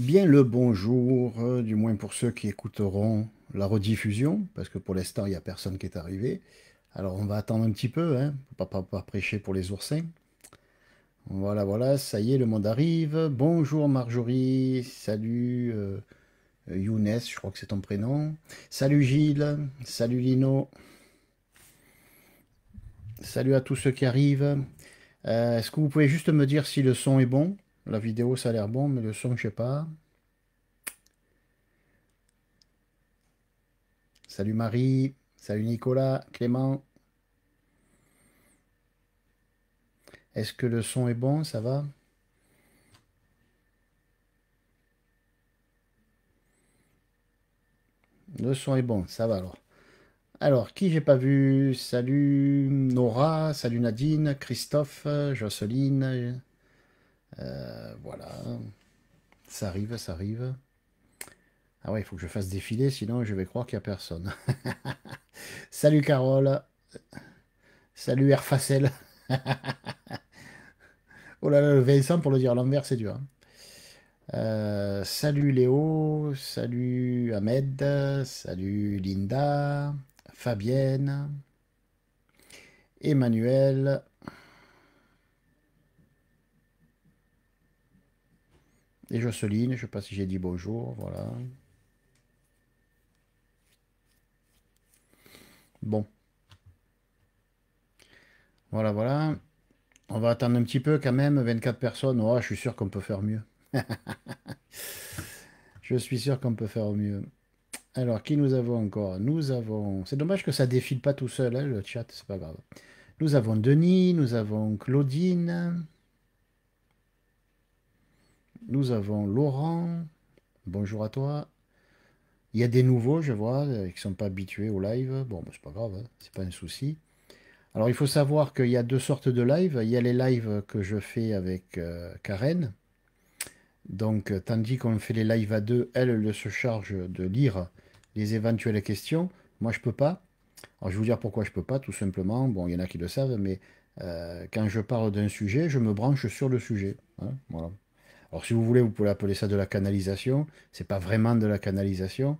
bien le bonjour, euh, du moins pour ceux qui écouteront la rediffusion, parce que pour l'instant, il n'y a personne qui est arrivé. Alors on va attendre un petit peu, hein, pour pas, pas, prêcher pour les oursins. Voilà, voilà, ça y est, le monde arrive. Bonjour Marjorie, salut euh, euh, Younes, je crois que c'est ton prénom. Salut Gilles, salut Lino. Salut à tous ceux qui arrivent. Est-ce que vous pouvez juste me dire si le son est bon La vidéo, ça a l'air bon, mais le son, je sais pas. Salut Marie. Salut Nicolas, Clément. Est-ce que le son est bon Ça va Le son est bon, ça va alors. Alors, qui j'ai pas vu Salut Nora, salut Nadine, Christophe, Jocelyne. Euh, voilà. Ça arrive, ça arrive. Ah ouais, il faut que je fasse défiler, sinon je vais croire qu'il n'y a personne. Salut Carole. Salut Airfacel. oh là là, le Vincent pour le dire à l'envers, c'est dur. Hein. Euh, salut Léo, salut Ahmed, salut Linda, Fabienne, Emmanuel. Et Jocelyne, je ne sais pas si j'ai dit bonjour, voilà. Bon. Voilà, voilà. On va attendre un petit peu quand même, 24 personnes. Oh, je suis sûr qu'on peut faire mieux. je suis sûr qu'on peut faire mieux. Alors, qui nous avons encore Nous avons. C'est dommage que ça défile pas tout seul, hein, le chat, c'est pas grave. Nous avons Denis, nous avons Claudine, nous avons Laurent. Bonjour à toi. Il y a des nouveaux, je vois, euh, qui ne sont pas habitués au live. Bon, mais bah, c'est pas grave, hein, c'est pas un souci. Alors, il faut savoir qu'il y a deux sortes de lives. Il y a les lives que je fais avec euh, Karen. Donc, euh, tandis qu'on fait les lives à deux, elle, se charge de lire les éventuelles questions. Moi, je peux pas. Alors, je vais vous dire pourquoi je ne peux pas, tout simplement. Bon, il y en a qui le savent, mais quand je parle d'un sujet, je me branche sur le sujet. Hein, voilà. Alors, si vous voulez, vous pouvez appeler ça de la canalisation. C'est pas vraiment de la canalisation.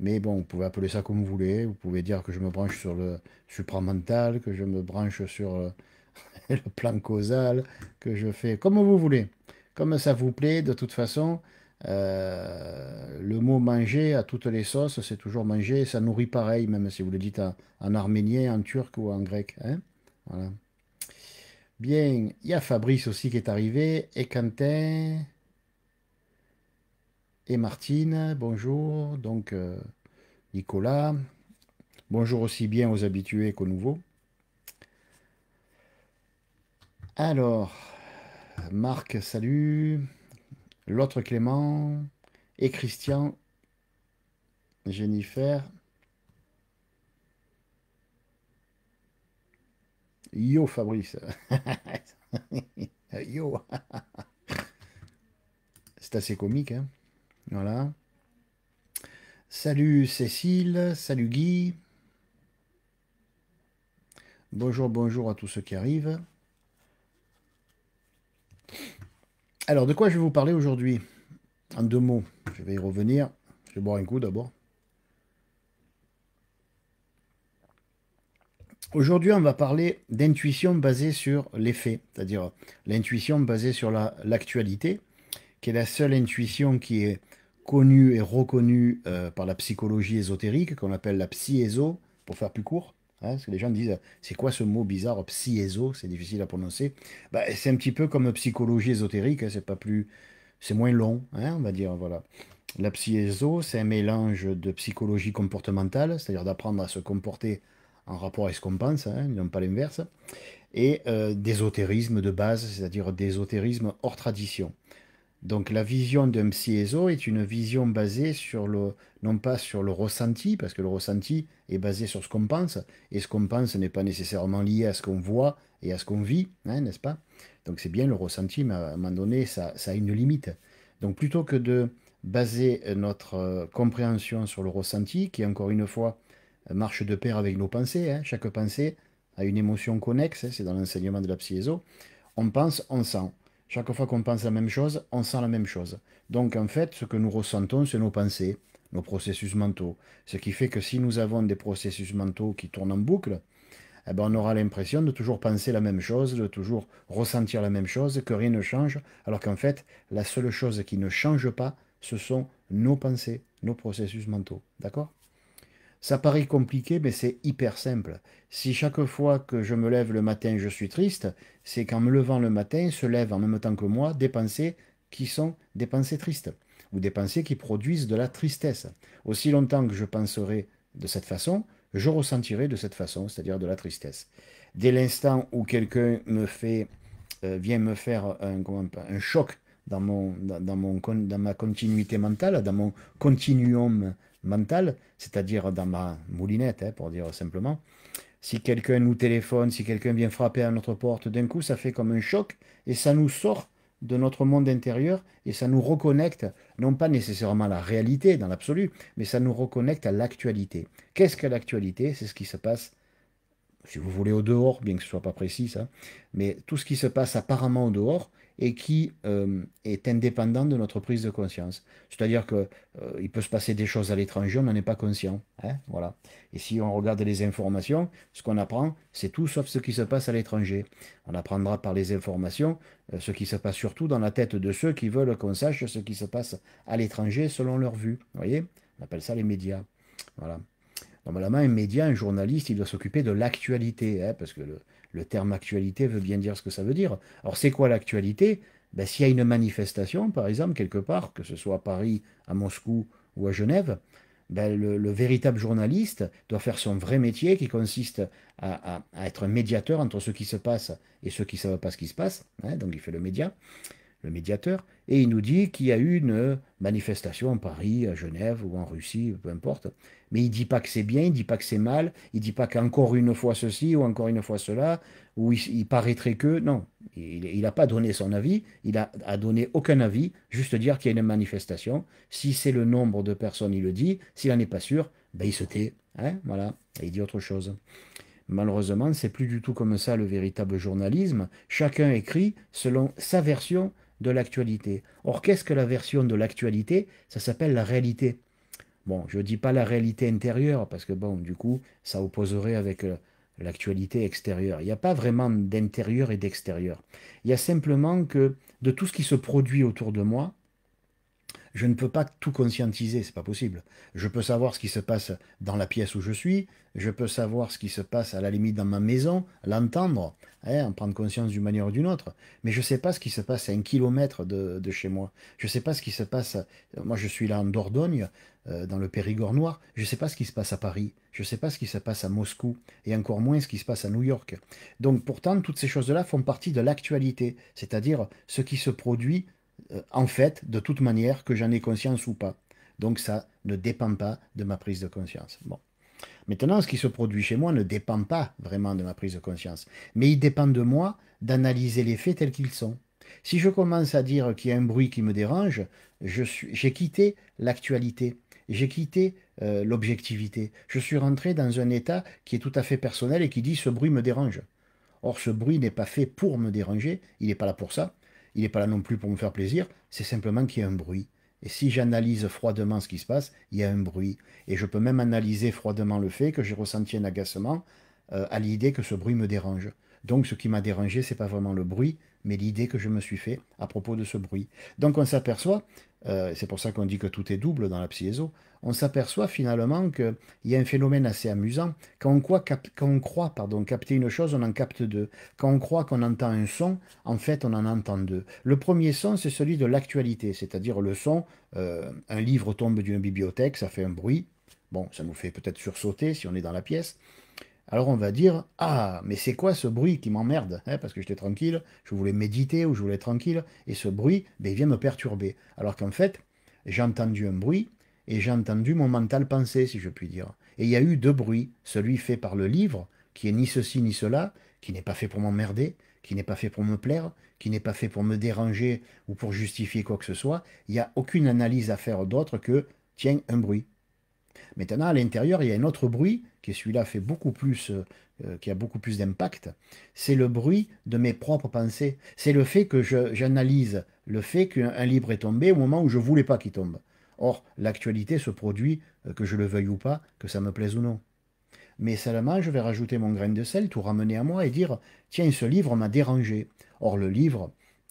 Mais bon, vous pouvez appeler ça comme vous voulez. Vous pouvez dire que je me branche sur le supramental, que je me branche sur euh, le plan causal, que je fais comme vous voulez. Comme ça vous plaît, de toute façon, euh, le mot manger à toutes les sauces, c'est toujours manger, ça nourrit pareil, même si vous le dites en, arménien, en turc ou en grec. Hein voilà. Bien, il y a Fabrice aussi qui est arrivé, et Quentin, et Martine, bonjour, donc euh, Nicolas, bonjour aussi bien aux habitués qu'aux nouveaux. Alors, Marc, salut, l'autre Clément, et Christian, Jennifer, Yo Fabrice. Yo. C'est assez comique. Hein. voilà. Salut Cécile. Salut Guy. Bonjour, bonjour à tous ceux qui arrivent. Alors, de quoi je vais vous parler aujourd'hui En deux mots. Je vais y revenir. Je vais boire un coup d'abord. Aujourd'hui, on va parler d'intuition basée sur les faits, c'est-à-dire l'intuition basée sur l'actualité, qui est la seule intuition qui est connue et reconnue euh, par la psychologie ésotérique, qu'on appelle la psyéso, pour faire plus court. Hein, parce que les gens disent, c'est quoi ce mot bizarre, psyéso, c'est difficile à prononcer. Bah, c'est un petit peu comme psychologie ésotérique, hein, c'est pas plus, c'est moins long, hein, on va dire, voilà. La psyéso, c'est un mélange de psychologie comportementale, c'est-à-dire d'apprendre à se comporter en rapport à ce qu'on pense, hein, non pas l'inverse, et euh, d'ésotérisme de base, c'est-à-dire d'ésotérisme hors tradition. Donc la vision d'un psyéso est une vision basée sur le, non pas sur le ressenti, parce que le ressenti est basé sur ce qu'on pense, et ce qu'on pense n'est pas nécessairement lié à ce qu'on voit et à ce qu'on vit, hein, n'est-ce pas Donc c'est bien le ressenti, mais à un moment donné, ça, ça a une limite. Donc plutôt que de baser notre euh, compréhension sur le ressenti, qui encore une fois marche de pair avec nos pensées. Hein. Chaque pensée a une émotion connexe, hein, c'est dans l'enseignement de la psyéso. On pense, on sent. Chaque fois qu'on pense la même chose, on sent la même chose. Donc en fait, ce que nous ressentons, c'est nos pensées, nos processus mentaux. Ce qui fait que si nous avons des processus mentaux qui tournent en boucle, eh ben, on aura l'impression de toujours penser la même chose, de toujours ressentir la même chose, que rien ne change, alors qu'en fait, la seule chose qui ne change pas, ce sont nos pensées, nos processus mentaux. D'accord ça paraît compliqué, mais c'est hyper simple. Si chaque fois que je me lève le matin, je suis triste, c'est qu'en me levant le matin, se lèvent en même temps que moi des pensées qui sont des pensées tristes, ou des pensées qui produisent de la tristesse. Aussi longtemps que je penserai de cette façon, je ressentirai de cette façon, c'est-à-dire de la tristesse. Dès l'instant où quelqu'un me fait, euh, vient me faire un, un choc dans, mon, dans, mon, dans ma continuité mentale, dans mon continuum mental, c'est-à-dire dans ma moulinette, hein, pour dire simplement, si quelqu'un nous téléphone, si quelqu'un vient frapper à notre porte, d'un coup, ça fait comme un choc et ça nous sort de notre monde intérieur et ça nous reconnecte, non pas nécessairement à la réalité dans l'absolu, mais ça nous reconnecte à l'actualité. Qu'est-ce que l'actualité C'est ce qui se passe, si vous voulez, au dehors, bien que ce ne soit pas précis, ça, mais tout ce qui se passe apparemment au dehors et qui euh, est indépendant de notre prise de conscience. C'est-à-dire que euh, il peut se passer des choses à l'étranger, on n'en est pas conscient. Hein, voilà. Et si on regarde les informations, ce qu'on apprend, c'est tout sauf ce qui se passe à l'étranger. On apprendra par les informations euh, ce qui se passe surtout dans la tête de ceux qui veulent qu'on sache ce qui se passe à l'étranger selon leur vue. Vous voyez On appelle ça les médias. Voilà. Normalement, un média, un journaliste, il doit s'occuper de l'actualité, hein, parce que le, le terme actualité veut bien dire ce que ça veut dire. Alors c'est quoi l'actualité ben, S'il y a une manifestation, par exemple, quelque part, que ce soit à Paris, à Moscou ou à Genève, ben, le, véritable journaliste doit faire son vrai métier qui consiste à, être un médiateur entre ce qui se passe et ceux qui ne savent pas ce qui se passe. Hein, donc il fait le média, le médiateur, et il nous dit qu'il y a eu une manifestation à Paris, à Genève ou en Russie, peu importe, mais il dit pas que c'est bien, il dit pas que c'est mal, il dit pas qu'encore une fois ceci ou encore une fois cela, ou il, paraîtrait que. Non, il n'a pas donné son avis, il a, donné aucun avis, juste dire qu'il y a une manifestation. Si c'est le nombre de personnes, il le dit. S'il n'en est pas sûr, ben il se tait. Hein, voilà, il dit autre chose. Malheureusement, c'est plus du tout comme ça le véritable journalisme. Chacun écrit selon sa version de l'actualité. Or, qu'est-ce que la version de l'actualité Ça s'appelle la réalité. Bon, je ne dis pas la réalité intérieure, parce que bon, du coup, ça opposerait avec euh, l'actualité extérieure. Il n'y a pas vraiment d'intérieur et d'extérieur. Il y a simplement que de tout ce qui se produit autour de moi, je ne peux pas tout conscientiser, c'est pas possible. Je peux savoir ce qui se passe dans la pièce où je suis, je peux savoir ce qui se passe à la limite dans ma maison, l'entendre, hein, en prendre conscience d'une manière ou d'une autre, mais je ne sais pas ce qui se passe à un kilomètre de, de chez moi. Je ne sais pas ce qui se passe. Moi, je suis là en Dordogne, euh, dans le Périgord noir, je ne sais pas ce qui se passe à Paris, je ne sais pas ce qui se passe à Moscou, et encore moins ce qui se passe à New York. Donc pourtant, toutes ces choses-là font partie de l'actualité, c'est-à-dire ce qui se produit euh, en fait, de toute manière, que j'en ai conscience ou pas. Donc ça ne dépend pas de ma prise de conscience. Bon. Maintenant, ce qui se produit chez moi ne dépend pas vraiment de ma prise de conscience, mais il dépend de moi d'analyser les faits tels qu'ils sont. Si je commence à dire qu'il y a un bruit qui me dérange, j'ai quitté l'actualité j'ai quitté euh, l'objectivité. Je suis rentré dans un état qui est tout à fait personnel et qui dit ce bruit me dérange. Or, ce bruit n'est pas fait pour me déranger, il n'est pas là pour ça, il n'est pas là non plus pour me faire plaisir, c'est simplement qu'il y a un bruit. Et si j'analyse froidement ce qui se passe, il y a un bruit. Et je peux même analyser froidement le fait que j'ai ressenti un agacement euh, à l'idée que ce bruit me dérange. Donc ce qui m'a dérangé, n'est pas vraiment le bruit, mais l'idée que je me suis fait à propos de ce bruit. Donc on s'aperçoit euh, c'est pour ça qu'on dit que tout est double dans la psyézo, on s'aperçoit finalement qu'il y a un phénomène assez amusant. Quand on croit, pardon, capter une chose, on en capte deux. Quand on croit qu'on entend un son, en fait, on en entend deux. Le premier son, c'est celui de l'actualité, c'est-à-dire le son, euh, un livre tombe d'une bibliothèque, ça fait un bruit. Bon, ça nous fait peut-être sursauter si on est dans la pièce alors on va dire Ah, mais c'est quoi ce bruit qui m'emmerde hein, Parce que j'étais tranquille, je voulais méditer ou je voulais tranquille, et ce bruit, ben, il vient me perturber. Alors qu'en fait, j'ai entendu un bruit et j'ai entendu mon mental penser, si je puis dire. Et il y a eu deux bruits, celui fait par le livre, qui est ni ceci ni cela, qui n'est pas fait pour m'emmerder, qui n'est pas fait pour me plaire, qui n'est pas fait pour me déranger ou pour justifier quoi que ce soit. Il n'y a aucune analyse à faire d'autre que tiens, un bruit. Maintenant, à l'intérieur, il y a un autre bruit qui celui-là fait beaucoup plus, euh, euh, qui a beaucoup plus d'impact. C'est le bruit de mes propres pensées. C'est le fait que j'analyse le fait qu'un livre est tombé au moment où je voulais pas qu'il tombe. Or, l'actualité se produit, euh, que je le veuille ou pas, que ça me plaise ou non. Mais seulement, je vais rajouter mon grain de sel, tout ramener à moi et dire tiens, ce livre m'a dérangé. Or, le livre,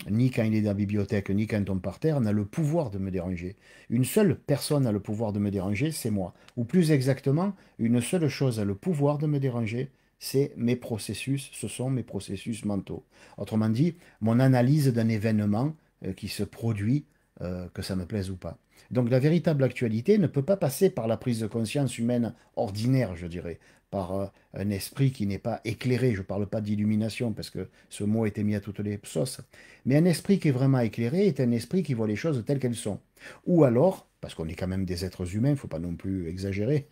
ni quand il est dans la bibliothèque, ni quand il tombe par terre, n'a le pouvoir de me déranger. Une seule personne a le pouvoir de me déranger, c'est moi. Ou plus exactement, une seule chose a le pouvoir de me déranger, c'est mes processus, ce sont mes processus mentaux. Autrement dit, mon analyse d'un événement euh, qui se produit, euh, que ça me plaise ou pas. Donc la véritable actualité ne peut pas passer par la prise de conscience humaine ordinaire, je dirais par euh, un esprit qui n'est pas éclairé. Je ne parle pas d'illumination parce que ce mot était mis à toutes les sauces. Mais un esprit qui est vraiment éclairé est un esprit qui voit les choses telles qu'elles sont. Ou alors, parce qu'on est quand même des êtres humains, il ne faut pas non plus exagérer,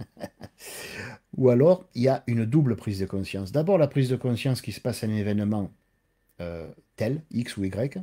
ou alors il y a une double prise de conscience. D'abord la prise de conscience qui se passe à un événement euh, tel, X ou Y,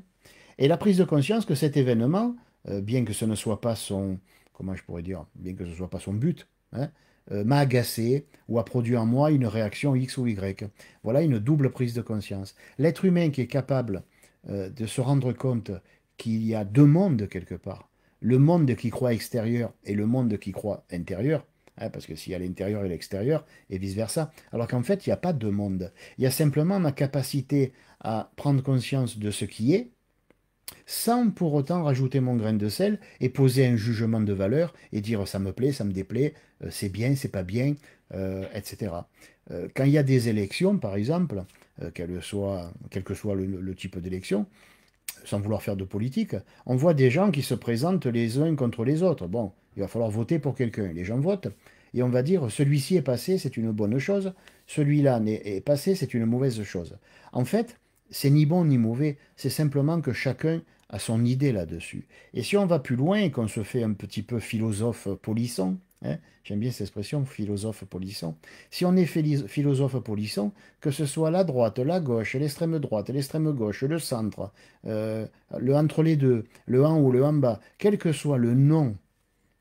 et la prise de conscience que cet événement, euh, bien que ce ne soit pas son, comment je pourrais dire, bien que ce soit pas son but, hein, euh, m'a agacé ou a produit en moi une réaction X ou Y. Voilà une double prise de conscience. L'être humain qui est capable euh, de se rendre compte qu'il y a deux mondes quelque part, le monde qui croit extérieur et le monde qui croit intérieur, hein, parce que s'il y a l'intérieur et l'extérieur, et vice-versa, alors qu'en fait, il n'y a pas deux mondes. Il y a simplement ma capacité à prendre conscience de ce qui est, sans pour autant rajouter mon grain de sel et poser un jugement de valeur et dire ça me plaît, ça me déplaît, euh, c'est bien, c'est pas bien, euh, etc. Euh, quand il y a des élections, par exemple, soit, quel que soit le type d'élection, sans vouloir faire de politique, on voit des gens qui se présentent les uns contre les autres. Bon, il va falloir voter pour quelqu'un. Les gens votent et on va dire celui-ci est passé, c'est une bonne chose, celui-là est passé, c'est une mauvaise chose. En fait, c'est ni bon ni mauvais, c'est simplement que chacun a son idée là-dessus. Et si on va plus loin et qu'on se fait un petit peu philosophe polisson, hein, j'aime bien cette expression, philosophe polisson, si on est philosophe polisson, que ce soit la droite, la gauche, l'extrême droite, l'extrême gauche, le centre, euh, le entre les deux, le en ou le en bas, quel que soit le nom,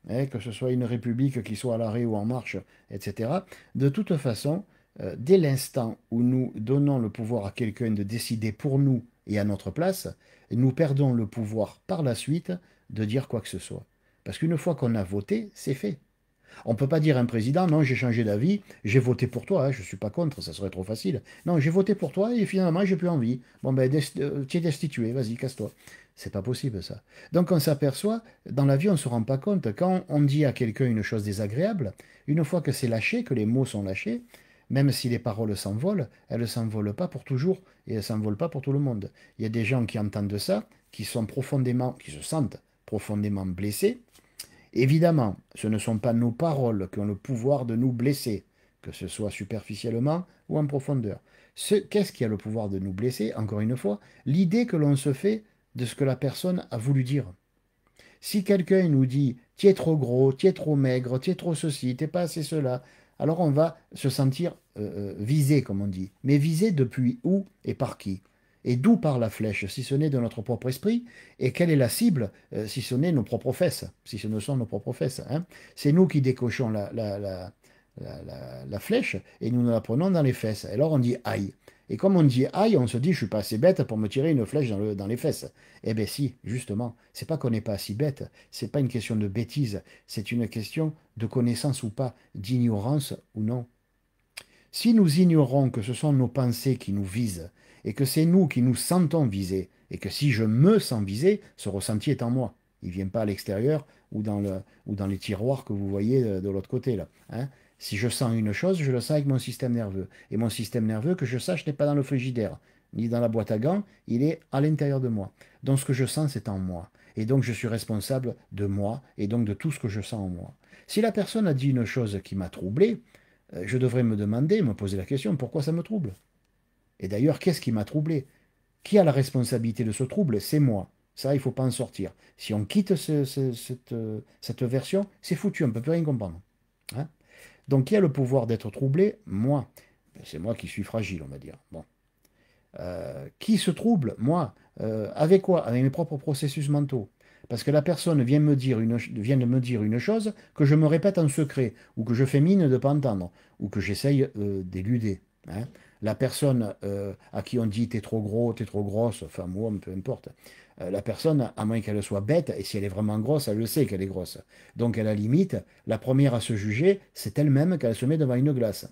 hein, que ce soit une république qui soit à l'arrêt ou en marche, etc., de toute façon, euh, dès l'instant où nous donnons le pouvoir à quelqu'un de décider pour nous et à notre place, nous perdons le pouvoir par la suite de dire quoi que ce soit. Parce qu'une fois qu'on a voté, c'est fait. On ne peut pas dire à un président, non, j'ai changé d'avis, j'ai voté pour toi, hein, je ne suis pas contre, ça serait trop facile. Non, j'ai voté pour toi et finalement, j'ai plus envie. Bon, ben, euh, tu es destitué, vas-y, casse-toi. C'est pas possible, ça. Donc, on s'aperçoit, dans la vie, on ne se rend pas compte. Quand on dit à quelqu'un une chose désagréable, une fois que c'est lâché, que les mots sont lâchés, même si les paroles s'envolent, elles ne s'envolent pas pour toujours et elles ne s'envolent pas pour tout le monde. Il y a des gens qui entendent ça, qui sont profondément, qui se sentent profondément blessés. Évidemment, ce ne sont pas nos paroles qui ont le pouvoir de nous blesser, que ce soit superficiellement ou en profondeur. Qu'est-ce qui a le pouvoir de nous blesser Encore une fois, l'idée que l'on se fait de ce que la personne a voulu dire. Si quelqu'un nous dit « tu es trop gros, tu es trop maigre, tu es trop ceci, t'es pas assez cela », alors on va se sentir euh, euh, visé, comme on dit. Mais visé depuis où et par qui Et d'où part la flèche, si ce n'est de notre propre esprit Et quelle est la cible, euh, si ce n'est nos propres fesses, si ce ne sont nos propres fesses hein C'est nous qui décochons la, flèche et nous nous la prenons dans les fesses. Et alors on dit aïe. Et comme on dit aïe, on se dit je suis pas assez bête pour me tirer une flèche dans, les fesses. Eh bien si, justement, c'est pas qu'on n'est pas si bête, c'est pas une question de bêtise, c'est une question de connaissance ou pas, d'ignorance ou non. Si nous ignorons que ce sont nos pensées qui nous visent, et que c'est nous qui nous sentons visés, et que si je me sens visé, ce ressenti est en moi. Il ne vient pas à l'extérieur ou, dans les tiroirs que vous voyez euh, de, l'autre côté. là. Hein. Si je sens une chose, je le sens avec mon système nerveux. Et mon système nerveux, que je sache, n'est pas dans le frigidaire, ni dans la boîte à gants, il est à l'intérieur de moi. Donc ce que je sens, c'est en moi. Et donc je suis responsable de moi, et donc de tout ce que je sens en moi. Si la personne a dit une chose qui m'a troublé, euh, je devrais me demander, me poser la question, pourquoi ça me trouble Et d'ailleurs, qu'est-ce qui m'a troublé Qui a la responsabilité de ce trouble C'est moi. Ça, il ne faut pas en sortir. Si on quitte cette, euh, cette, version, c'est foutu, on ne peut plus rien comprendre. Hein donc qui a le pouvoir d'être troublé Moi. Ben, c'est moi qui suis fragile, on va dire. Bon. Euh, qui se trouble Moi. Euh, avec quoi Avec mes propres processus mentaux. Parce que la personne vient, me dire une, vient de me dire une chose que je me répète en secret, ou que je fais mine de ne pas entendre, ou que j'essaye euh, d'éluder. Hein. La personne à qui on dit t'es trop gros, t'es trop grosse, enfin moi, peu importe, euh, la personne, à moins qu'elle soit bête, et si elle est vraiment grosse, elle le sait qu'elle est grosse. Donc, à la limite, la première à se juger, c'est elle-même qu'elle se met devant une glace.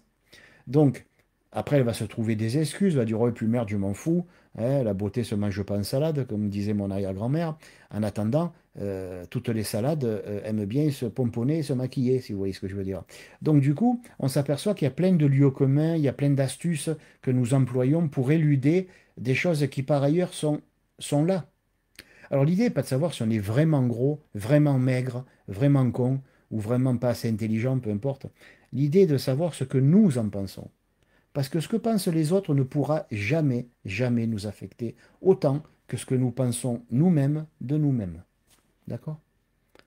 Donc, après, elle va se trouver des excuses, elle va dire, oh, plus merde, je m'en fous, hein, la beauté se mange pas en salade, comme disait mon arrière-grand-mère. En attendant, euh, toutes les salades euh, aiment bien se pomponner et se maquiller, si vous voyez ce que je veux dire. Donc du coup, on s'aperçoit qu'il y a plein de lieux communs, il y a plein d'astuces que nous employons pour éluder des choses qui par ailleurs sont, sont là, alors l'idée n'est pas de savoir si on est vraiment gros, vraiment maigre, vraiment con ou vraiment pas assez intelligent, peu importe. L'idée est de savoir ce que nous en pensons. Parce que ce que pensent les autres ne pourra jamais, jamais nous affecter autant que ce que nous pensons nous-mêmes de nous-mêmes. D'accord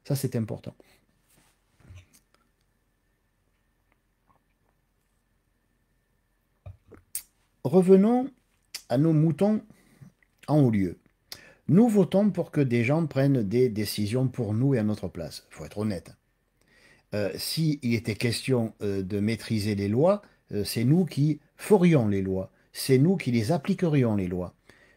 Ça, c'est important. Revenons à nos moutons en haut lieu. Nous votons pour que des gens prennent des décisions pour nous et à notre place. Il faut être honnête. Euh, S'il était question euh, de maîtriser les lois, euh, c'est nous qui ferions les lois. C'est nous qui les appliquerions, les lois.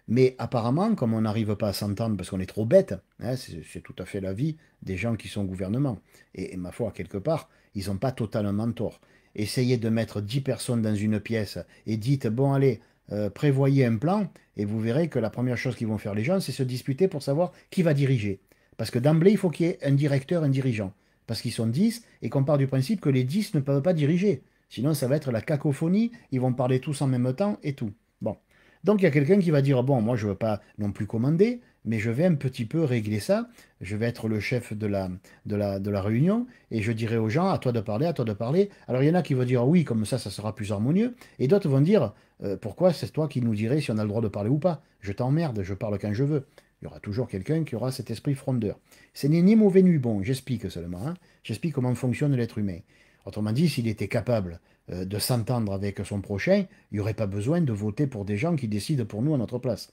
Mais apparemment, comme on n'arrive pas à s'entendre parce qu'on est trop bête, hein, c'est tout à fait la vie des gens qui sont au gouvernement. Et, ma foi, quelque part, ils n'ont pas totalement tort. Essayez de mettre 10 personnes dans une pièce et dites, bon allez, euh, prévoyez un plan et vous verrez que la première chose qu'ils vont faire les gens, c'est se disputer pour savoir qui va diriger. Parce que d'emblée, il faut qu'il y ait un directeur, un dirigeant. Parce qu'ils sont 10 et qu'on part du principe que les 10 ne peuvent pas diriger. Sinon, ça va être la cacophonie, ils vont parler tous en même temps et tout. Bon. Donc, il y a quelqu'un qui va dire Bon, moi, je ne veux pas non plus commander, mais je vais un petit peu régler ça. Je vais être le chef de la, de la, réunion et je dirai aux gens, à toi de parler, à toi de parler. Alors il y en a qui vont dire oui, comme ça, ça sera plus harmonieux. Et d'autres vont dire, euh, pourquoi c'est toi qui nous dirais si on a le droit de parler ou pas Je t'emmerde, je parle quand je veux. Il y aura toujours quelqu'un qui aura cet esprit frondeur. Ce n'est ni mauvais ni bon, j'explique seulement. Hein. J'explique comment fonctionne l'être humain. Autrement dit, s'il était capable euh, de s'entendre avec son prochain, il n'y aurait pas besoin de voter pour des gens qui décident pour nous à notre place.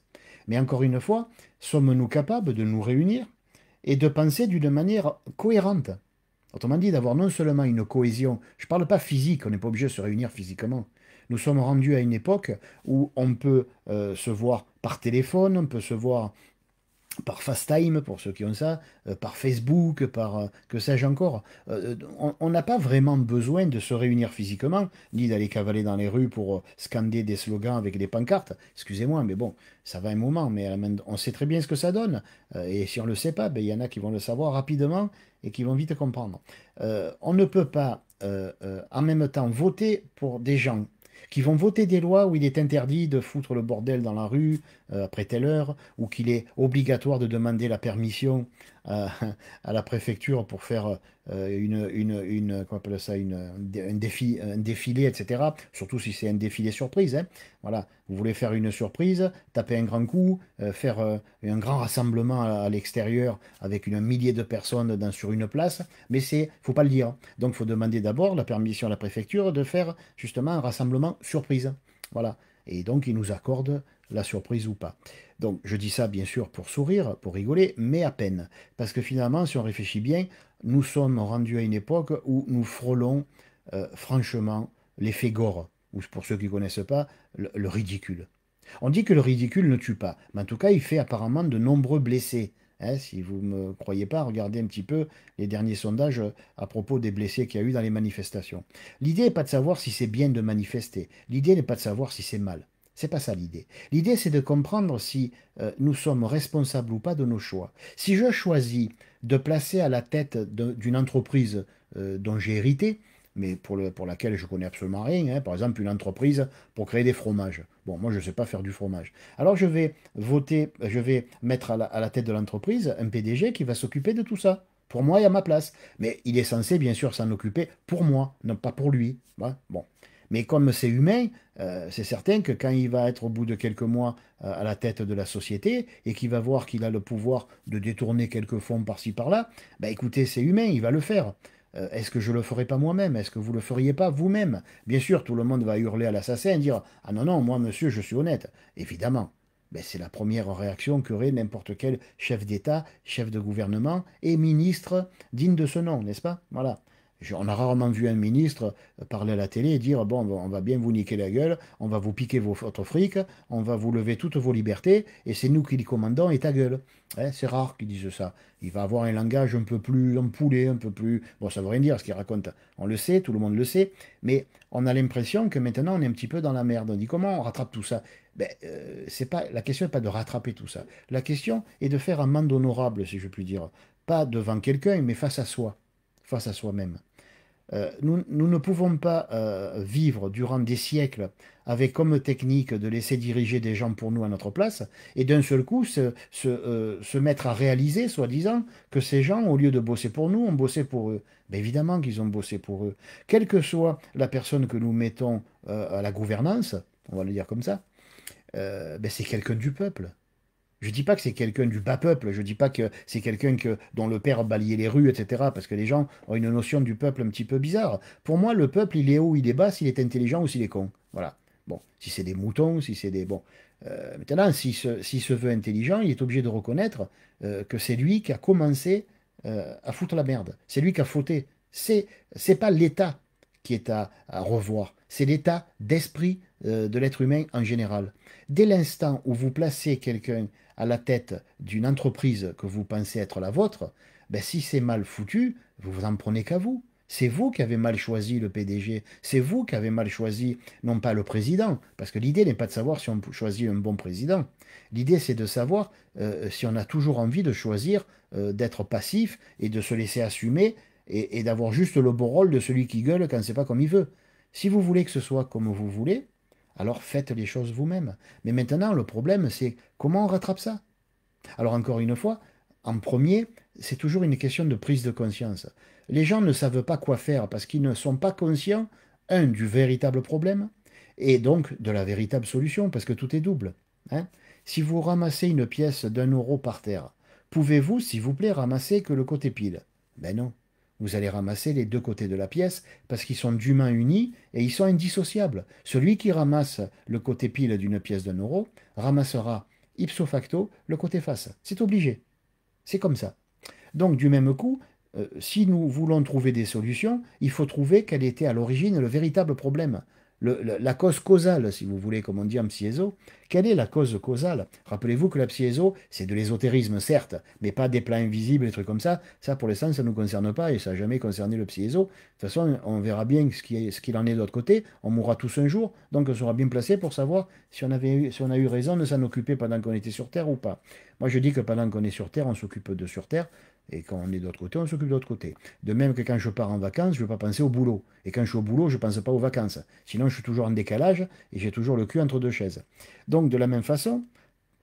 Mais encore une fois, sommes-nous capables de nous réunir et de penser d'une manière cohérente Autrement dit, d'avoir non seulement une cohésion, je ne parle pas physique, on n'est pas obligé de se réunir physiquement. Nous sommes rendus à une époque où on peut euh, se voir par téléphone, on peut se voir par FaceTime, pour ceux qui ont ça, euh, par Facebook, par euh, que sais-je encore. Euh, on n'a pas vraiment besoin de se réunir physiquement, ni d'aller cavaler dans les rues pour scander des slogans avec des pancartes. Excusez-moi, mais bon, ça va un moment, mais on sait très bien ce que ça donne. et si on ne le sait pas, ben, il y en a qui vont le savoir rapidement et qui vont vite comprendre. on ne peut pas en même temps voter pour des gens qui vont voter des lois où il est interdit de foutre le bordel dans la rue, euh, après telle heure, ou qu'il est obligatoire de demander la permission euh, à, la préfecture pour faire euh, une, une, une comment ça, une, un, défi, défilé, etc. Surtout si c'est un défilé surprise. Hein. Voilà, vous voulez faire une surprise, taper un grand coup, faire un grand rassemblement à, l'extérieur avec une millier de personnes dans, sur une place, mais c'est, faut pas le dire. Donc, faut demander d'abord la permission à la préfecture de faire justement un rassemblement surprise. Voilà. Et donc, il nous accorde la surprise ou pas. Donc je dis ça bien sûr pour sourire, pour rigoler, mais à peine. Parce que finalement, si on réfléchit bien, nous sommes rendus à une époque où nous frôlons euh, franchement l'effet gore, ou pour ceux qui ne connaissent pas, le, ridicule. On dit que le ridicule ne tue pas, mais en tout cas, il fait apparemment de nombreux blessés. Hein, si vous ne me croyez pas, regardez un petit peu les derniers sondages euh, à propos des blessés qu'il y a eu dans les manifestations. L'idée n'est pas de savoir si c'est bien de manifester, l'idée n'est pas de savoir si c'est mal. C'est pas ça l'idée. L'idée, c'est de comprendre si euh, nous sommes responsables ou pas de nos choix. Si je choisis de placer à la tête d'une entreprise euh, dont j'ai hérité, mais pour, laquelle je connais absolument rien, hein, par exemple une entreprise pour créer des fromages. Bon, moi je ne sais pas faire du fromage. Alors je vais voter, je vais mettre à la, tête de l'entreprise un PDG qui va s'occuper de tout ça pour moi et à ma place. Mais il est censé, bien sûr, s'en occuper pour moi, non pas pour lui. Hein, bon. Mais comme c'est humain, euh, c'est certain que quand il va être au bout de quelques mois euh, à la tête de la société et qu'il va voir qu'il a le pouvoir de détourner quelques fonds par-ci par-là, bah écoutez, c'est humain, il va le faire. Euh, est-ce que je le ferai pas moi-même Est-ce que vous le feriez pas vous-même Bien sûr, tout le monde va hurler à l'assassin et dire Ah non, non, moi, monsieur, je suis honnête. Évidemment. c'est la première réaction qu'aurait n'importe quel chef d'État, chef de gouvernement et ministre digne de ce nom, n'est-ce pas Voilà on a rarement vu un ministre euh, parler à la télé et dire bon, on va bien vous niquer la gueule, on va vous piquer votre fric, on va vous lever toutes vos libertés, et c'est nous qui les commandons et ta gueule. Hein, c'est rare qu'ils disent ça. Il va avoir un langage un peu plus empoulé, un peu plus. Bon, ça ne veut rien dire ce qu'il raconte. On le sait, tout le monde le sait, mais on a l'impression que maintenant on est un petit peu dans la merde. On dit comment on rattrape tout ça ben, euh, pas la question n'est pas de rattraper tout ça. La question est de faire un monde honorable, si je puis dire, pas devant quelqu'un, mais face à soi, face à soi-même. Euh, nous, ne pouvons pas euh, vivre durant des siècles avec comme technique de laisser diriger des gens pour nous à notre place, et d'un seul coup se, euh, mettre à réaliser, soi-disant, que ces gens, au lieu de bosser pour nous, ont bossé pour eux. mais ben, évidemment qu'ils ont bossé pour eux. Quelle que soit la personne que nous mettons à la gouvernance, on va le dire comme ça, ben, c'est quelqu'un du peuple. Je dis pas que c'est quelqu'un du bas peuple, je dis pas que c'est quelqu'un que, dont le père balayait les rues, etc. Parce que les gens ont une notion du peuple un petit peu bizarre. Pour moi, le peuple, il est haut, il est bas, s'il est intelligent ou s'il est con. Voilà. Bon, si c'est des moutons, si c'est des... Bon, euh, maintenant, s'il se, veut intelligent, il est obligé de reconnaître euh, que c'est lui qui a commencé euh, à foutre la merde. C'est lui qui a fauté. C'est n'est pas l'État qui est à, à revoir. C'est l'état d'esprit de l'être humain en général. Dès l'instant où vous placez quelqu'un à la tête d'une entreprise que vous pensez être la vôtre, ben, si c'est mal foutu, vous vous en prenez qu'à vous. C'est vous qui avez mal choisi le PDG, c'est vous qui avez mal choisi non pas le président, parce que l'idée n'est pas de savoir si on choisit un bon président, l'idée c'est de savoir euh, si on a toujours envie de choisir euh, d'être passif et de se laisser assumer et, d'avoir juste le beau rôle de celui qui gueule quand c'est pas comme il veut. Si vous voulez que ce soit comme vous voulez, alors faites les choses vous-même. Mais maintenant, le problème, c'est comment on rattrape ça Alors encore une fois, en premier, c'est toujours une question de prise de conscience. Les gens ne savent pas quoi faire parce qu'ils ne sont pas conscients, un, du véritable problème, et donc de la véritable solution, parce que tout est double. Hein. si vous ramassez une pièce d'un euro par terre, pouvez-vous, s'il vous plaît, ramasser que le côté pile Ben non. Vous allez ramasser les deux côtés de la pièce parce qu'ils sont d'humains unis et ils sont indissociables. Celui qui ramasse le côté pile d'une pièce d'un euro ramassera ipso facto le côté face. C'est obligé. C'est comme ça. Donc du même coup, euh, si nous voulons trouver des solutions, il faut trouver quel était à l'origine le véritable problème la cause causale, si vous voulez, comme on dit en psiezo. Quelle est la cause causale Rappelez-vous que la psiezo, c'est de l'ésotérisme, certes, mais pas des plans invisibles, des trucs comme ça. Ça, pour l'instant, ça ne nous concerne pas et ça n'a jamais concerné le psyézo. De toute façon, on verra bien ce qu'il en est de l'autre côté. On mourra tous un jour, donc on sera bien placé pour savoir si on, si on a eu raison de s'en occuper pendant qu'on était sur Terre ou pas. Moi, je dis que pendant qu'on est sur Terre, on s'occupe de sur Terre. Et quand on est de l'autre côté, on s'occupe de l'autre côté. De même que quand je pars en vacances, je ne vais pas penser au boulot. Et quand je suis au boulot, je ne pense pas aux vacances. Sinon, je suis toujours en décalage et j'ai toujours le cul entre deux chaises. Donc, de la même façon,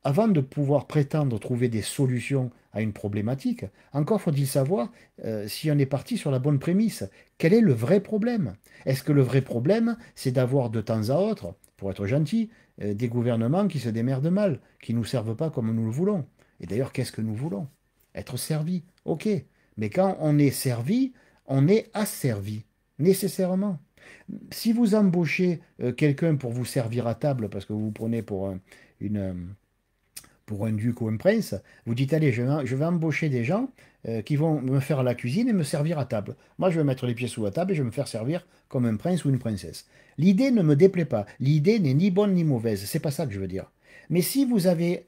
avant de pouvoir prétendre trouver des solutions à une problématique, encore faut-il savoir euh, si on est parti sur la bonne prémisse. Quel est le vrai problème Est-ce que le vrai problème, c'est d'avoir de temps à autre, pour être gentil, euh, des gouvernements qui se démerdent mal, qui ne nous servent pas comme nous le voulons Et d'ailleurs, qu'est-ce que nous voulons Être servis, Ok, mais quand on est servi, on est asservi, nécessairement. Si vous embauchez euh, quelqu'un pour vous servir à table parce que vous vous prenez pour un, une, euh, pour un duc ou un prince, vous dites allez, je vais, embaucher des gens euh, qui vont me faire la cuisine et me servir à table. Moi, je vais mettre les pieds sous la table et je vais me faire servir comme un prince ou une princesse. L'idée ne me déplaît pas. L'idée n'est ni bonne ni mauvaise. C'est pas ça que je veux dire. Mais si vous avez,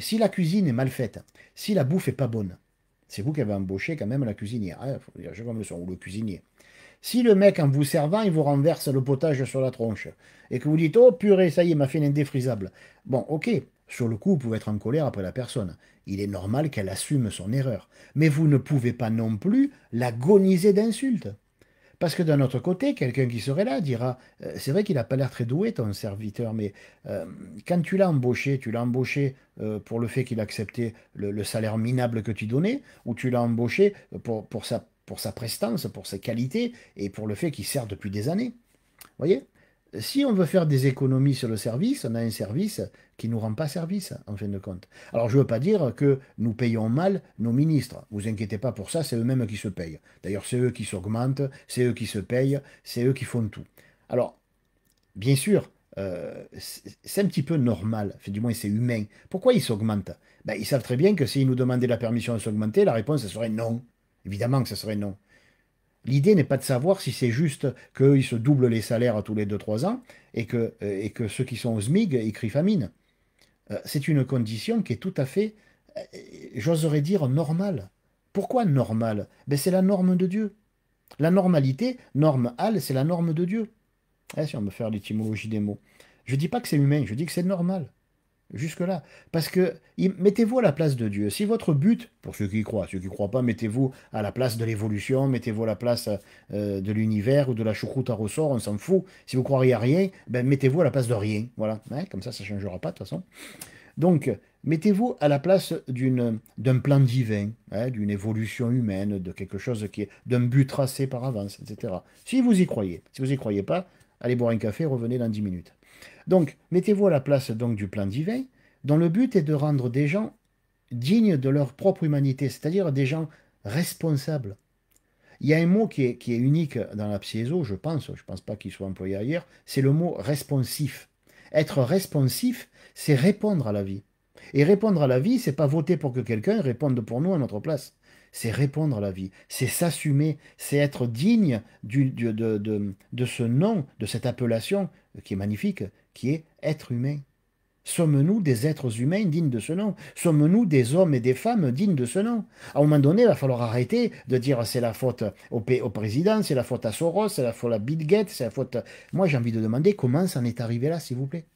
si la cuisine est mal faite, si la bouffe est pas bonne, c'est vous qui avez embauché quand même la cuisinière. Hein faut dire, je comme le son, ou le cuisinier. Si le mec, en vous servant, il vous renverse le potage sur la tronche et que vous dites Oh purée, ça y est, m'a fait indéfrisable. Bon, ok, sur le coup, vous pouvez être en colère après la personne. Il est normal qu'elle assume son erreur. Mais vous ne pouvez pas non plus l'agoniser d'insultes. Parce que d'un autre côté, quelqu'un qui serait là dira, euh, c'est vrai qu'il n'a pas l'air très doué ton serviteur, mais euh, quand tu l'as embauché, tu l'as embauché euh, pour le fait qu'il acceptait le, salaire minable que tu donnais, ou tu l'as embauché pour, pour, sa, pour sa prestance, pour ses qualités, et pour le fait qu'il sert depuis des années. voyez si on veut faire des économies sur le service, on a un service qui ne nous rend pas service, en fin de compte. Alors, je ne veux pas dire que nous payons mal nos ministres. Vous inquiétez pas pour ça, c'est eux-mêmes qui se payent. D'ailleurs, c'est eux qui s'augmentent, c'est eux qui se payent, c'est eux qui font tout. Alors, bien sûr, euh, c'est un petit peu normal, du moins c'est humain. Pourquoi ils s'augmentent ben, Ils savent très bien que s'ils nous demandaient la permission de s'augmenter, la réponse serait non. Évidemment que ce serait non. L'idée n'est pas de savoir si c'est juste qu'ils se doublent les salaires tous les 2-3 ans euh, et que, ceux qui sont au SMIG, écrivent famine. Euh, c'est une condition qui est tout à fait, euh, j'oserais dire, normale. Pourquoi normale ben, C'est la norme de Dieu. La normalité, norme al, c'est la norme de Dieu. Eh, si on veut faire l'étymologie des mots. Je ne dis pas que c'est humain, je dis que c'est normal. Jusque-là. Parce que mettez-vous à la place de Dieu. Si votre but, pour ceux qui croient, ceux qui ne croient pas, mettez-vous à la place de l'évolution, mettez-vous à la place euh, de l'univers ou de la choucroute à ressort, on s'en fout. Si vous croyez à rien, ben, mettez-vous à la place de rien. Voilà. comme ça, ça ne changera pas de toute façon. Donc, mettez-vous à la place d'un plan divin, hein, d'une évolution humaine, de quelque chose qui est d'un but tracé par avance, etc. Si vous y croyez, si vous n'y croyez pas, allez boire un café, revenez dans 10 minutes. Donc, mettez-vous à la place donc du plan divin, dont le but est de rendre des gens dignes de leur propre humanité, c'est-à-dire des gens responsables. Il y a un mot qui est, unique dans la psiezo, je pense, je ne pense pas qu'il soit employé ailleurs, c'est le mot responsif. Être responsif, c'est répondre à la vie. Et répondre à la vie, c'est pas voter pour que quelqu'un réponde pour nous à notre place. C'est répondre à la vie, c'est s'assumer, c'est être digne de ce nom, de cette appellation qui est magnifique, qui est être humain. Sommes-nous des êtres humains dignes de ce nom Sommes-nous des hommes et des femmes dignes de ce nom À un moment donné, il va falloir arrêter de dire c'est la faute au, au président, c'est la faute à Soros, c'est la faute à Bill Gates, c'est la faute. Moi, j'ai envie de demander comment ça en est arrivé là, s'il vous plaît.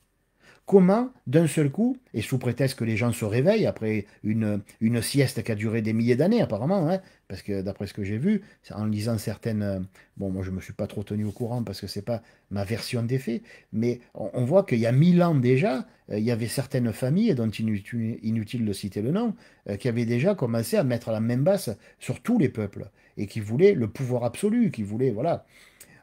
Comment, d'un seul coup, et sous prétexte que les gens se réveillent après une, une sieste qui a duré des milliers d'années apparemment, hein, parce que d'après ce que j'ai vu, en lisant certaines... Euh, bon, moi je ne me suis pas trop tenu au courant parce que ce n'est pas ma version des faits, mais on, voit qu'il y a mille ans déjà, euh, il y avait certaines familles, dont inutile, inutile de citer le nom, euh, qui avaient déjà commencé à mettre la main basse sur tous les peuples, et qui voulaient le pouvoir absolu, qui voulaient... Voilà.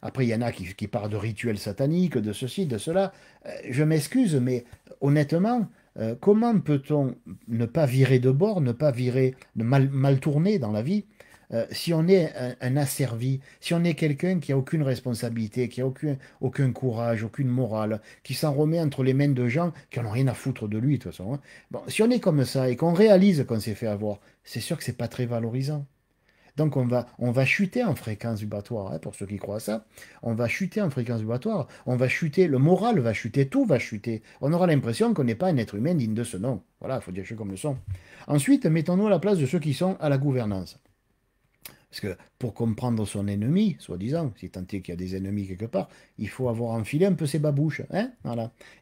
Après, il y en a qui, qui parlent de rituels sataniques, de ceci, de cela. Euh, je m'excuse, mais honnêtement, euh, comment peut-on ne pas virer de bord, ne pas virer, ne mal, mal tourner dans la vie euh, si on est un, asservi, si on est quelqu'un qui a aucune responsabilité, qui a aucun, courage, aucune morale, qui s'en remet entre les mains de gens qui n'ont ont rien à foutre de lui, de toute façon. Hein. si on est comme ça et qu'on réalise qu'on s'est fait avoir, c'est sûr que c'est pas très valorisant. Donc on va, on va chuter en fréquence du hein, pour ceux qui croient ça. On va chuter en fréquence vibratoire, on va chuter, le moral va chuter, tout va chuter. On aura l'impression qu'on n'est pas un être humain digne de ce nom. Voilà, il faut dire que comme le son. Ensuite, mettons-nous à la place de ceux qui sont à la gouvernance. Parce que pour comprendre son ennemi, soi-disant, si tant est qu'il y a des ennemis quelque part, il faut avoir enfilé un peu ses babouches. Hein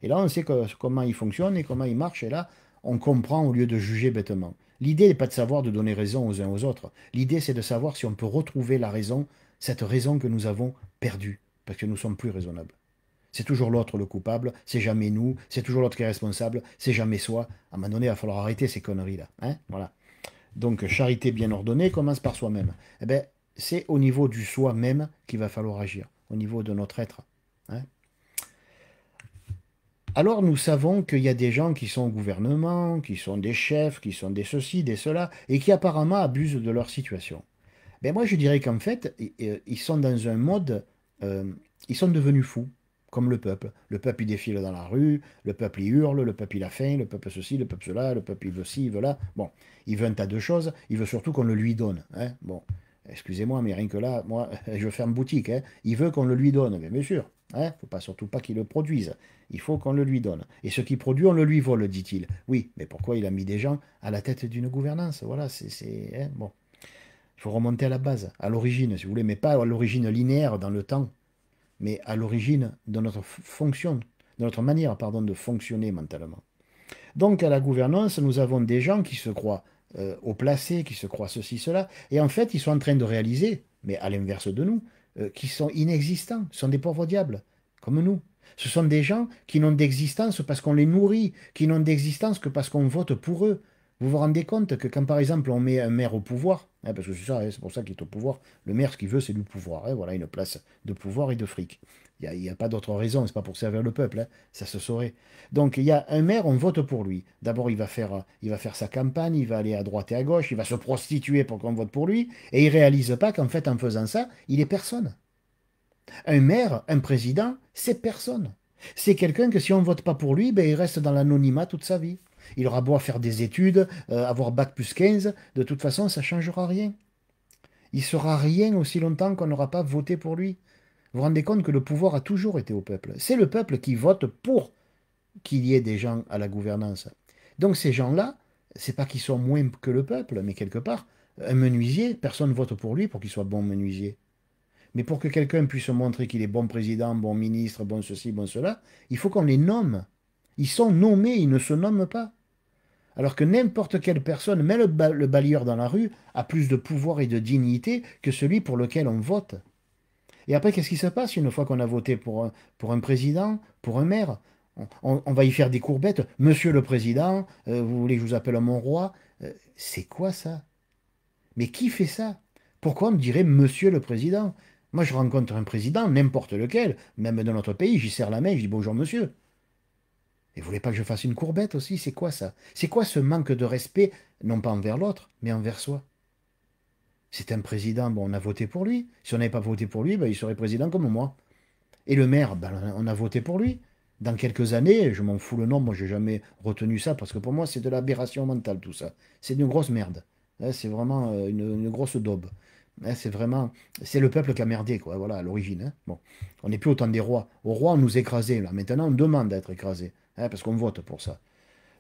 Et là, on sait comment il fonctionne et comment il marche. Et là, on comprend au lieu de juger bêtement. L'idée n'est pas de savoir de donner raison aux uns aux autres. L'idée, c'est de savoir si on peut retrouver la raison, cette raison que nous avons perdue, parce que nous sommes plus raisonnables. C'est toujours l'autre le coupable, c'est jamais nous, c'est toujours l'autre qui est responsable, c'est jamais soi. À un moment donné, il va falloir arrêter ces conneries-là. Hein voilà. Donc, charité bien ordonnée commence par soi-même. Eh ben, c'est au niveau du soi-même qu'il va falloir agir, au niveau de notre être. Alors nous savons qu'il y a des gens qui sont au gouvernement, qui sont des chefs, qui sont des ceci, des cela, et qui apparemment abusent de leur situation. Mais ben, moi je dirais qu'en fait, ils sont dans un mode, euh, ils sont devenus fous, comme le peuple. Le peuple il défile dans la rue, le peuple il hurle, le peuple il a faim, le peuple ceci, le peuple cela, le peuple il veut ci, il veut là. Bon, il veut un tas de choses, il veut surtout qu'on le lui donne. Hein. bon, excusez-moi, mais rien que là, moi je ferme boutique, hein. il veut qu'on le lui donne, bien sûr. Hein, faut pas surtout pas qu'il le produise. Il faut qu'on le lui donne. Et ce qui produit, on le lui vole, dit-il. Oui, mais pourquoi il a mis des gens à la tête d'une gouvernance Voilà, c'est. Hein, bon. Il faut remonter à la base, à l'origine, si vous voulez, mais pas à l'origine linéaire dans le temps, mais à l'origine de notre fonction, de notre manière pardon, de fonctionner mentalement. Donc à la gouvernance, nous avons des gens qui se croient euh, au placé, qui se croient ceci, cela, et en fait, ils sont en train de réaliser, mais à l'inverse de nous, euh, qui sont inexistants, ce sont des pauvres diables, comme nous. Ce sont des gens qui n'ont d'existence parce qu'on les nourrit, qui n'ont d'existence que parce qu'on vote pour eux. Vous vous rendez compte que quand par exemple on met un maire au pouvoir, hein, parce que c'est ça, hein, c'est pour ça qu'il est au pouvoir, le maire ce qu'il veut c'est du pouvoir, hein, voilà une place de pouvoir et de fric. Il n'y a, pas d'autre raison, n'est pas pour servir le peuple, hein. ça se saurait. Donc il y a un maire, on vote pour lui. D'abord, il, va faire, il va faire sa campagne, il va aller à droite et à gauche, il va se prostituer pour qu'on vote pour lui, et il réalise pas qu'en fait, en faisant ça, il est personne. Un maire, un président, c'est personne. C'est quelqu'un que si on ne vote pas pour lui, ben, il reste dans l'anonymat toute sa vie. Il aura beau faire des études, euh, avoir bac plus 15, de toute façon, ça ne changera rien. Il sera rien aussi longtemps qu'on n'aura pas voté pour lui. Vous vous rendez compte que le pouvoir a toujours été au peuple. C'est le peuple qui vote pour qu'il y ait des gens à la gouvernance. Donc ces gens-là, c'est pas qu'ils sont moins que le peuple, mais quelque part, un menuisier, personne vote pour lui pour qu'il soit bon menuisier. Mais pour que quelqu'un puisse montrer qu'il est bon président, bon ministre, bon ceci, bon cela, il faut qu'on les nomme. Ils sont nommés, ils ne se nomment pas. Alors que n'importe quelle personne, même le, le balayeur dans la rue, a plus de pouvoir et de dignité que celui pour lequel on vote. Et après, qu'est-ce qui se passe une fois qu'on a voté pour un, pour un président, pour un maire on, va y faire des courbettes. Monsieur le Président, euh, vous voulez que je vous appelle mon roi euh, C'est quoi ça Mais qui fait ça Pourquoi on me dirait Monsieur le Président Moi, je rencontre un président, n'importe lequel, même dans notre pays, j'y serre la main, je dis bonjour monsieur. Et vous voulez pas que je fasse une courbette aussi C'est quoi ça C'est quoi ce manque de respect, non pas envers l'autre, mais envers soi c'est un président, bon, on a voté pour lui. Si on n'avait pas voté pour lui, ben, il serait président comme moi. Et le maire, ben, on a voté pour lui. Dans quelques années, je m'en fous le moi je n'ai jamais retenu ça, parce que pour moi, c'est de l'aberration mentale tout ça. C'est une grosse merde. Hein, c'est vraiment euh, une, grosse daube. Hein, c'est vraiment, c'est le peuple qui a merdé, quoi, voilà, à l'origine. Hein. Bon, on n'est plus autant des rois. Au roi, on nous écrasait, là. Maintenant, on demande d'être écrasé, parce qu'on vote pour ça.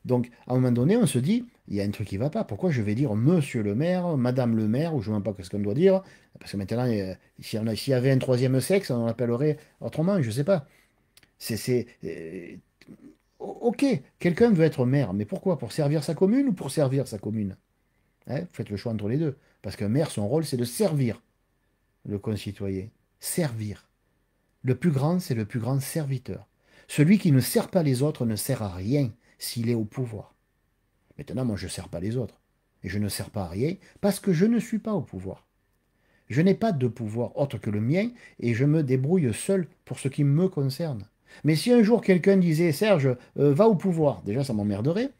Donc, à un moment donné, on se dit, il y a un truc qui ne va pas. Pourquoi je vais dire monsieur le maire, madame le maire, ou je ne sais pas ce qu'on doit dire Parce que maintenant, s'il y avait un troisième sexe, on l'appellerait autrement, je ne sais pas. C'est. Euh, ok, quelqu'un veut être maire, mais pourquoi Pour servir sa commune ou pour servir sa commune hein Faites le choix entre les deux. Parce qu'un maire, son rôle, c'est de servir le concitoyen. Servir. Le plus grand, c'est le plus grand serviteur. Celui qui ne sert pas les autres ne sert à rien s'il est au pouvoir. Maintenant, moi, je ne sers pas les autres. Et je ne sers pas à rien parce que je ne suis pas au pouvoir. Je n'ai pas de pouvoir autre que le mien et je me débrouille seul pour ce qui me concerne. Mais si un jour quelqu'un disait Serge, euh, va au pouvoir, déjà ça m'emmerderait.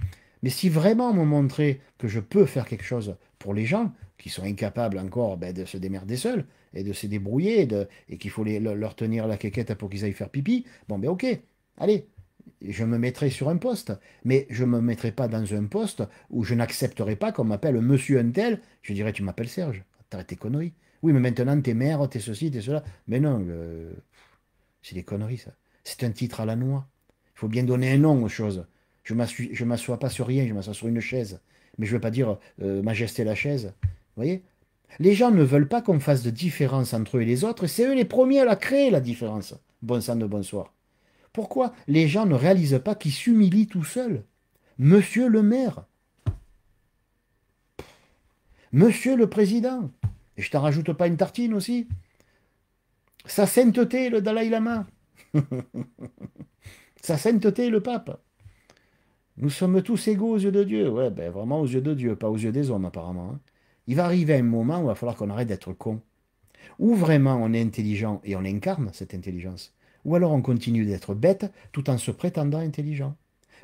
Mais si vraiment on me montrait que je peux faire quelque chose pour les gens qui sont incapables encore ben, de se démerder seuls et de se débrouiller et, qu'il faut leur tenir la quéquette pour qu'ils aillent faire pipi, bon ben ok, allez, je me mettrai sur un poste, mais je ne me mettrai pas dans un poste où je n'accepterai pas qu'on m'appelle monsieur un tel. Je dirais, tu m'appelles Serge, t'arrêtes tes conneries. Oui, mais maintenant, t'es maire, t'es ceci, t'es cela. Mais non, c'est des conneries, ça. C'est un titre à la noix. Il faut bien donner un nom aux choses. Je ne m'assois pas sur rien, je m'assois sur une chaise. Mais je ne veux pas dire euh, majesté la chaise. Vous voyez Les gens ne veulent pas qu'on fasse de différence entre eux et les autres, c'est eux les premiers à la créer, la différence. Bon sang de bonsoir. Pourquoi les gens ne réalisent pas qu'ils s'humilient tout seuls Monsieur le maire, Monsieur le Président, et je t'en rajoute pas une tartine aussi, Sa sainteté le Dalai Lama, Sa sainteté le Pape. Nous sommes tous égaux aux yeux de Dieu. Ouais, ben vraiment aux yeux de Dieu, pas aux yeux des hommes apparemment. Hein. Il va arriver un moment où il va falloir qu'on arrête d'être con. Où vraiment on est intelligent et on incarne cette intelligence ou alors on continue d'être bête tout en se prétendant intelligent.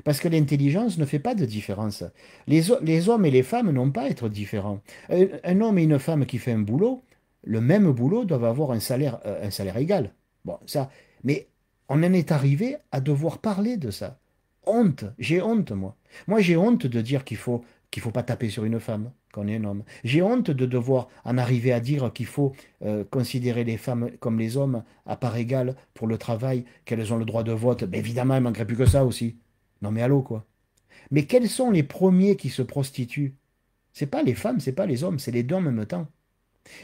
Parce que l'intelligence ne fait pas de différence. Les, hommes et les femmes n'ont pas à être différents. Euh, un, homme et une femme qui fait un boulot, le même boulot, doivent avoir un salaire, euh, un salaire égal. Bon, ça. Mais on en est arrivé à devoir parler de ça. Honte, j'ai honte moi. Moi j'ai honte de dire qu'il faut qu'il faut pas taper sur une femme est homme. J'ai honte de devoir en arriver à dire qu'il faut euh, considérer les femmes comme les hommes à part égale pour le travail, qu'elles ont le droit de vote. mais ben, évidemment, il manquerait plus que ça aussi. Non mais allô quoi. Mais quels sont les premiers qui se prostituent C'est pas les femmes, c'est pas les hommes, c'est les deux en même temps.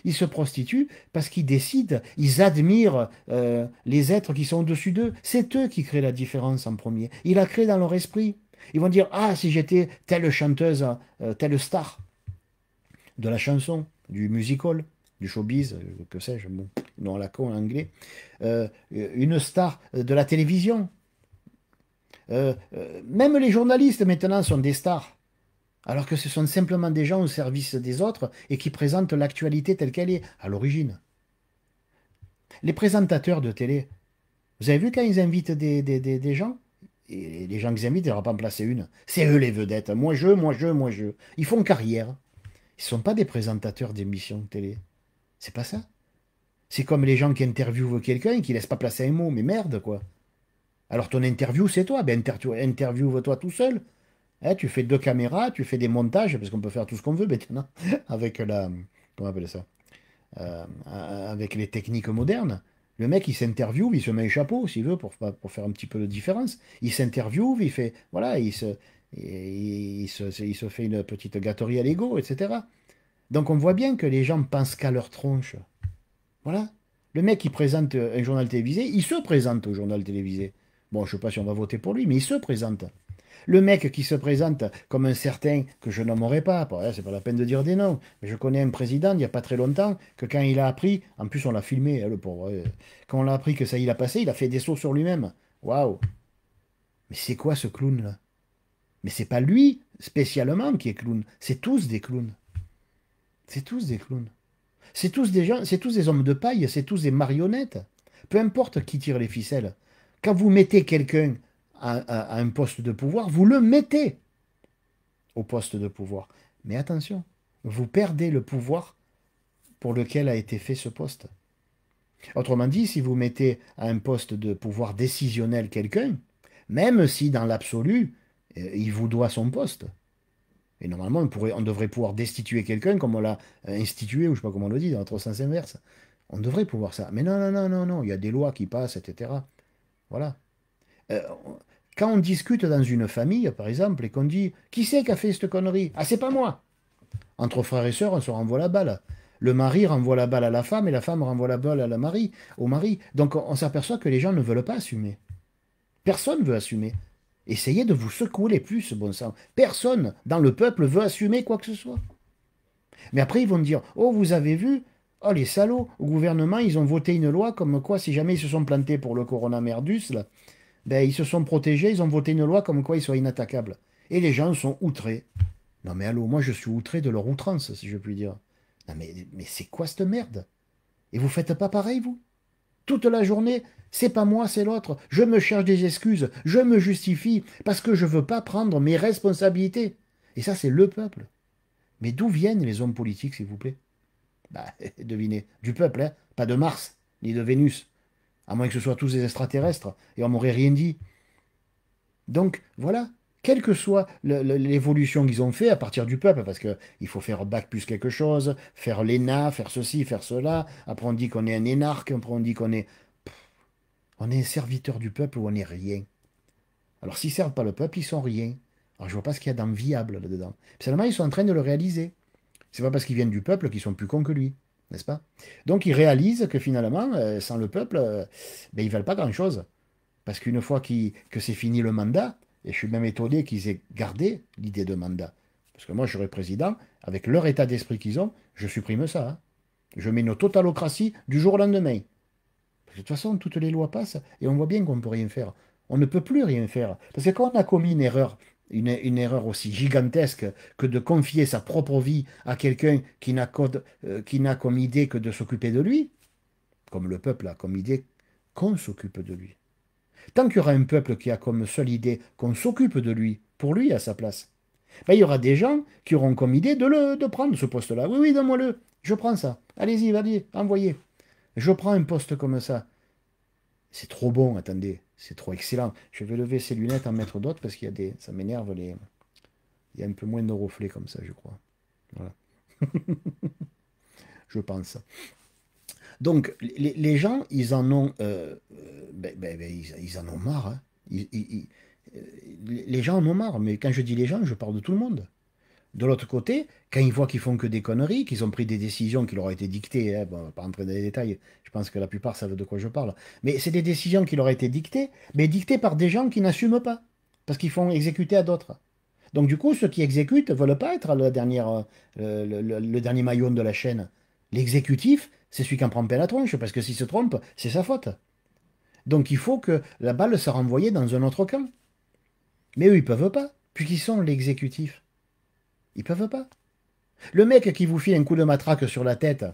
Ils se prostituent parce qu'ils décident, ils admirent euh, les êtres qui sont au-dessus d'eux. C'est eux qui créent la différence en premier. Ils la créent dans leur esprit. Ils vont dire Ah, si j'étais telle chanteuse, euh, telle star, de la chanson, du musical, du showbiz, euh, que sais-je, bon, non, la con en anglais, euh, une star de la télévision. Euh, même les journalistes maintenant sont des stars, alors que ce sont simplement des gens au service des autres et qui présentent l'actualité telle qu'elle est à l'origine. Les présentateurs de télé, vous avez vu quand ils invitent des, gens et les gens qu'ils invitent, ils ne pas en placer une. C'est eux les vedettes. Moi, je, moi, je, moi, je. Ils font carrière. Ils ne sont pas des présentateurs d'émissions de télé. C'est pas ça. C'est comme les gens qui interviewent quelqu'un et qui ne laissent pas placer un mot. Mais merde, quoi. Alors ton interview, c'est toi. Ben, interviewe-toi tout seul. Hein, tu fais deux caméras, tu fais des montages, parce qu'on peut faire tout ce qu'on veut maintenant, avec la. Comment ça euh, Avec les techniques modernes. Le mec, il s'interviewe, il se met un chapeau, s'il veut, pour, pour, faire un petit peu de différence. Il s'interviewe, il fait. Voilà, il se, il se, fait une petite gâterie à l'ego, etc. Donc on voit bien que les gens pensent qu'à leur tronche. Voilà. Le mec qui présente un journal télévisé, il se présente au journal télévisé. Bon, je ne sais pas si on va voter pour lui, mais il se présente. Le mec qui se présente comme un certain que je nommerai pas, c'est pas la peine de dire des noms, mais je connais un président il n'y a pas très longtemps que quand il a appris, en plus on l'a filmé, hein, le pauvre, euh, quand on l'a appris que ça il a passé, il a fait des sauts sur lui-même. Waouh Mais c'est quoi ce clown là mais c'est pas lui spécialement qui est clown. C'est tous des clowns. C'est tous des clowns. C'est tous des gens, c'est tous des hommes de paille, c'est tous des marionnettes. Peu importe qui tire les ficelles. Quand vous mettez quelqu'un à un poste de pouvoir, vous le mettez au poste de pouvoir. Mais attention, vous perdez le pouvoir pour lequel a été fait ce poste. Autrement dit, si vous mettez à un poste de pouvoir décisionnel quelqu'un, même si dans l'absolu, euh, il vous doit son poste. Et normalement, on, devrait pouvoir destituer quelqu'un comme on l'a euh, institué, ou je sais pas comment on le dit, dans notre sens inverse. On devrait pouvoir ça. Mais non, non, non, non, non, il y a des lois qui passent, etc. Voilà. Euh, quand on discute dans une famille, par exemple, et qu'on dit Qui c'est qui a fait cette connerie Ah, c'est pas moi Entre frères et sœurs, on se renvoie la balle. Le mari renvoie la balle à la femme et la femme renvoie la balle à la mari, au mari. Donc on, on s'aperçoit que les gens ne veulent pas assumer. Personne ne veut assumer. Essayez de vous secouer les ce bon sang. Personne dans le peuple veut assumer quoi que ce soit. Mais après, ils vont dire Oh, vous avez vu Oh, les salauds Au gouvernement, ils ont voté une loi comme quoi, si jamais ils se sont plantés pour le corona merdus, ben, ils se sont protégés ils ont voté une loi comme quoi ils soient inattaquables. Et les gens sont outrés. Non, mais allô, moi, je suis outré de leur outrance, si je puis dire. Non, mais, mais c'est quoi cette merde Et vous faites pas pareil, vous Toute la journée, c'est pas moi, c'est l'autre. Je me cherche des excuses, je me justifie parce que je veux pas prendre mes responsabilités. Et ça, c'est le peuple. Mais d'où viennent les hommes politiques, s'il vous plaît Bah, devinez, du peuple, hein pas de Mars, ni de Vénus. À moins que ce soit tous des extraterrestres, et on m'aurait rien dit. Donc, voilà, quelle que soit l'évolution qu'ils ont fait à partir du peuple, parce qu'il faut faire bac plus quelque chose, faire l'ENA, faire ceci, faire cela, après on dit qu'on est un énarque, après on dit qu'on est... On est serviteur du peuple ou on n'est rien. Alors s'ils ne servent pas le peuple, ils sont rien. Alors je vois pas ce qu'il y a d'enviable là-dedans. Seulement, ils sont en train de le réaliser. C'est pas parce qu'ils viennent du peuple qu'ils sont plus cons que lui, n'est-ce pas Donc ils réalisent que finalement, euh, sans le peuple, euh, ben, ils valent pas grand-chose. Parce qu'une fois que c'est fini le mandat, et je suis même étonné qu'ils aient gardé l'idée de mandat. Parce que moi, je serais président, avec leur état d'esprit qu'ils ont, je supprime ça. Hein. Je mets nos totalocratie du jour au lendemain. De toute façon, toutes les lois passent et on voit bien qu'on ne peut rien faire. On ne peut plus rien faire. Parce que quand on a commis une erreur, une, erreur aussi gigantesque que de confier sa propre vie à quelqu'un euh, qui n'a comme idée que de s'occuper de lui, comme le peuple a comme idée qu'on s'occupe de lui. Tant qu'il y aura un peuple qui a comme seule idée qu'on s'occupe de lui, pour lui à sa place, ben, il y aura des gens qui auront comme idée de, le, de prendre ce poste-là. Oui, oui, donne-moi-le, je prends ça. Allez-y, va-y, envoyez. Je prends un poste comme ça. C'est trop bon, attendez, c'est trop excellent. Je vais lever ces lunettes, en mettre d'autres parce qu'il y a des. Ça m'énerve les. Il y a un peu moins de reflets comme ça, je crois. Voilà. je pense. Donc, les, gens, ils en ont, euh, euh, ben, ben, ben, ils, en ont marre. Hein. Euh, les gens en ont marre, mais quand je dis les gens, je parle de tout le monde. De l'autre côté, quand ils voient qu'ils font que des conneries, qu'ils ont pris des décisions qui leur ont été dictées, hein, pas rentrer dans les détails, je pense que la plupart savent de quoi je parle, mais c'est des décisions qui leur ont été dictées, mais dictées par des gens qui n'assument pas, parce qu'ils font exécuter à d'autres. Donc du coup, ceux qui exécutent ne veulent pas être la dernière, euh, le, dernier maillon de la chaîne. L'exécutif, c'est celui qui en prend plein la tronche, parce que s'il se trompe, c'est sa faute. Donc il faut que la balle soit renvoyée dans un autre camp. Mais eux, ils peuvent pas, puisqu'ils sont l'exécutif. Ils peuvent pas. Le mec qui vous fit un coup de matraque sur la tête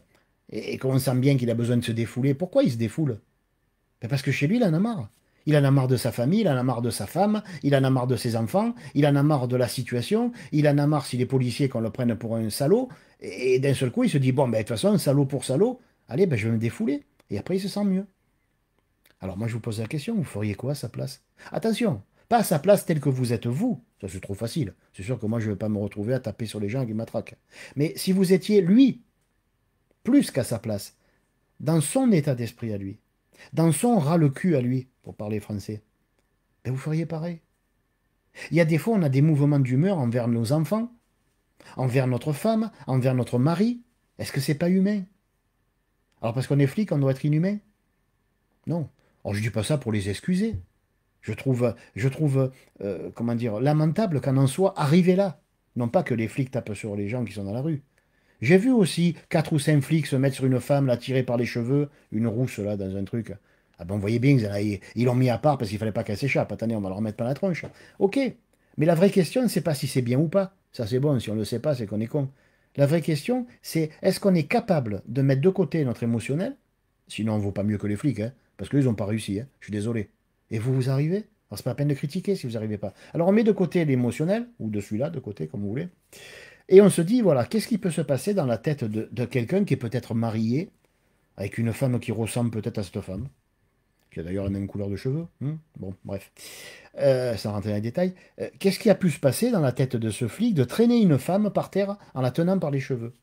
et, qu'on sent bien qu'il a besoin de se défouler, pourquoi il se défoule ben Parce que chez lui, il en a marre. Il en a marre de sa famille, il en a marre de sa femme, il en a marre de ses enfants, il en a marre de la situation, il en a marre si les policiers qu'on le prenne pour un salaud, et, d'un seul coup il se dit, bon, ben, de toute façon, salaud pour salaud, allez, ben, je vais me défouler, et après il se sent mieux. Alors moi je vous pose la question, vous feriez quoi à sa place Attention, pas à sa place telle que vous êtes vous. Ça, c'est trop facile. C'est sûr que moi, je ne vais pas me retrouver à taper sur les gens qui m'attraquent. Mais si vous étiez lui, plus qu'à sa place, dans son état d'esprit à lui, dans son ras-le-cul à lui, pour parler français, ben, vous feriez pareil. Il y a des fois, on a des mouvements d'humeur envers nos enfants, envers notre femme, envers notre mari. Est-ce que c'est pas humain Alors, parce qu'on est flic, on doit être inhumain Non. Alors, je dis pas ça pour les excuser. Je trouve, je trouve euh, comment dire, lamentable qu'en en soit arrivé là. Non pas que les flics tapent sur les gens qui sont dans la rue. J'ai vu aussi quatre ou cinq flics se mettre sur une femme, la tirer par les cheveux, une rousse là, dans un truc. Ah ben, vous voyez bien, ils l'ont mis à part parce qu'il fallait pas qu'elle s'échappe. Attendez, on va leur remettre pas la tronche. Ok. Mais la vraie question, c'est pas si c'est bien ou pas. Ça, c'est bon. Si on ne le sait pas, c'est qu'on est con. La vraie question, c'est est-ce qu'on est capable de mettre de côté notre émotionnel Sinon, on ne vaut pas mieux que les flics, hein, parce qu'ils n'ont pas réussi. Hein. je suis désolé. Et vous, vous arrivez Alors, c'est pas la peine de critiquer si vous n'arrivez pas. Alors, on met de côté l'émotionnel, ou de celui-là, de côté, comme vous voulez. Et on se dit, voilà, qu'est-ce qui peut se passer dans la tête de, quelqu'un qui est peut-être marié avec une femme qui ressemble peut-être à cette femme, qui a d'ailleurs la même couleur de cheveux. Hein bon, bref, euh, sans rentrer dans les détails. Euh, qu'est-ce qui a pu se passer dans la tête de ce flic de traîner une femme par terre en la tenant par les cheveux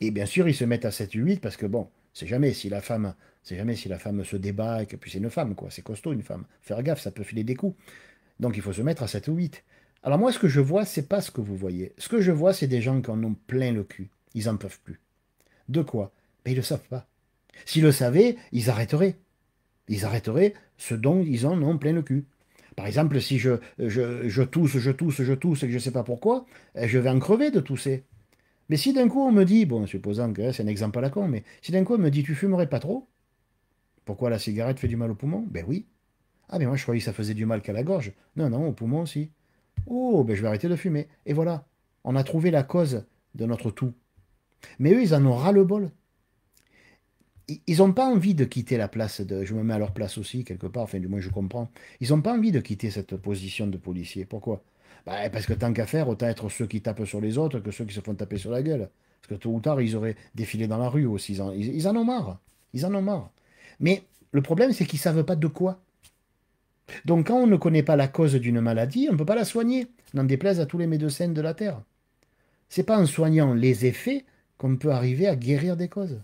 Et bien sûr, ils se mettent à 7 8 parce que bon, c'est jamais si la femme c'est jamais si la femme se débat et que puis c'est une femme, quoi. C'est costaud une femme. Faire gaffe, ça peut filer des coups. Donc il faut se mettre à 7 ou 8. Alors moi, ce que je vois, c'est pas ce que vous voyez. Ce que je vois, c'est des gens qui en ont plein le cul. Ils en peuvent plus. De quoi Mais ils le savent pas. S'ils le savaient, ils arrêteraient. Ils arrêteraient ce dont ils en ont plein le cul. Par exemple, si je, je, tousse, je tousse, je tousse et que je ne sais pas pourquoi, eh, je vais en crever de tousser. Mais si d'un coup on me dit, bon, supposant que eh, c'est un exemple à la con, mais si d'un coup on me dit tu fumerais pas trop, pourquoi la cigarette fait du mal aux poumons Ben oui. Ah, mais moi, je croyais que ça faisait du mal qu'à la gorge. Non, non, au poumon aussi. Oh, ben je vais arrêter de fumer. Et voilà, on a trouvé la cause de notre tout. Mais eux, ils en ont ras-le-bol. Ils n'ont pas envie de quitter la place de. Je me mets à leur place aussi, quelque part, enfin, du moins, je comprends. Ils n'ont pas envie de quitter cette position de policier. Pourquoi ben, Parce que tant qu'à faire, autant être ceux qui tapent sur les autres que ceux qui se font taper sur la gueule. Parce que tôt ou tard, ils auraient défilé dans la rue aussi. ils en ont marre. Ils en ont marre. Mais le problème, c'est qu'ils ne savent pas de quoi. Donc quand on ne connaît pas la cause d'une maladie, on ne peut pas la soigner, n'en déplaise à tous les médecins de la Terre. C'est pas en soignant les effets qu'on peut arriver à guérir des causes.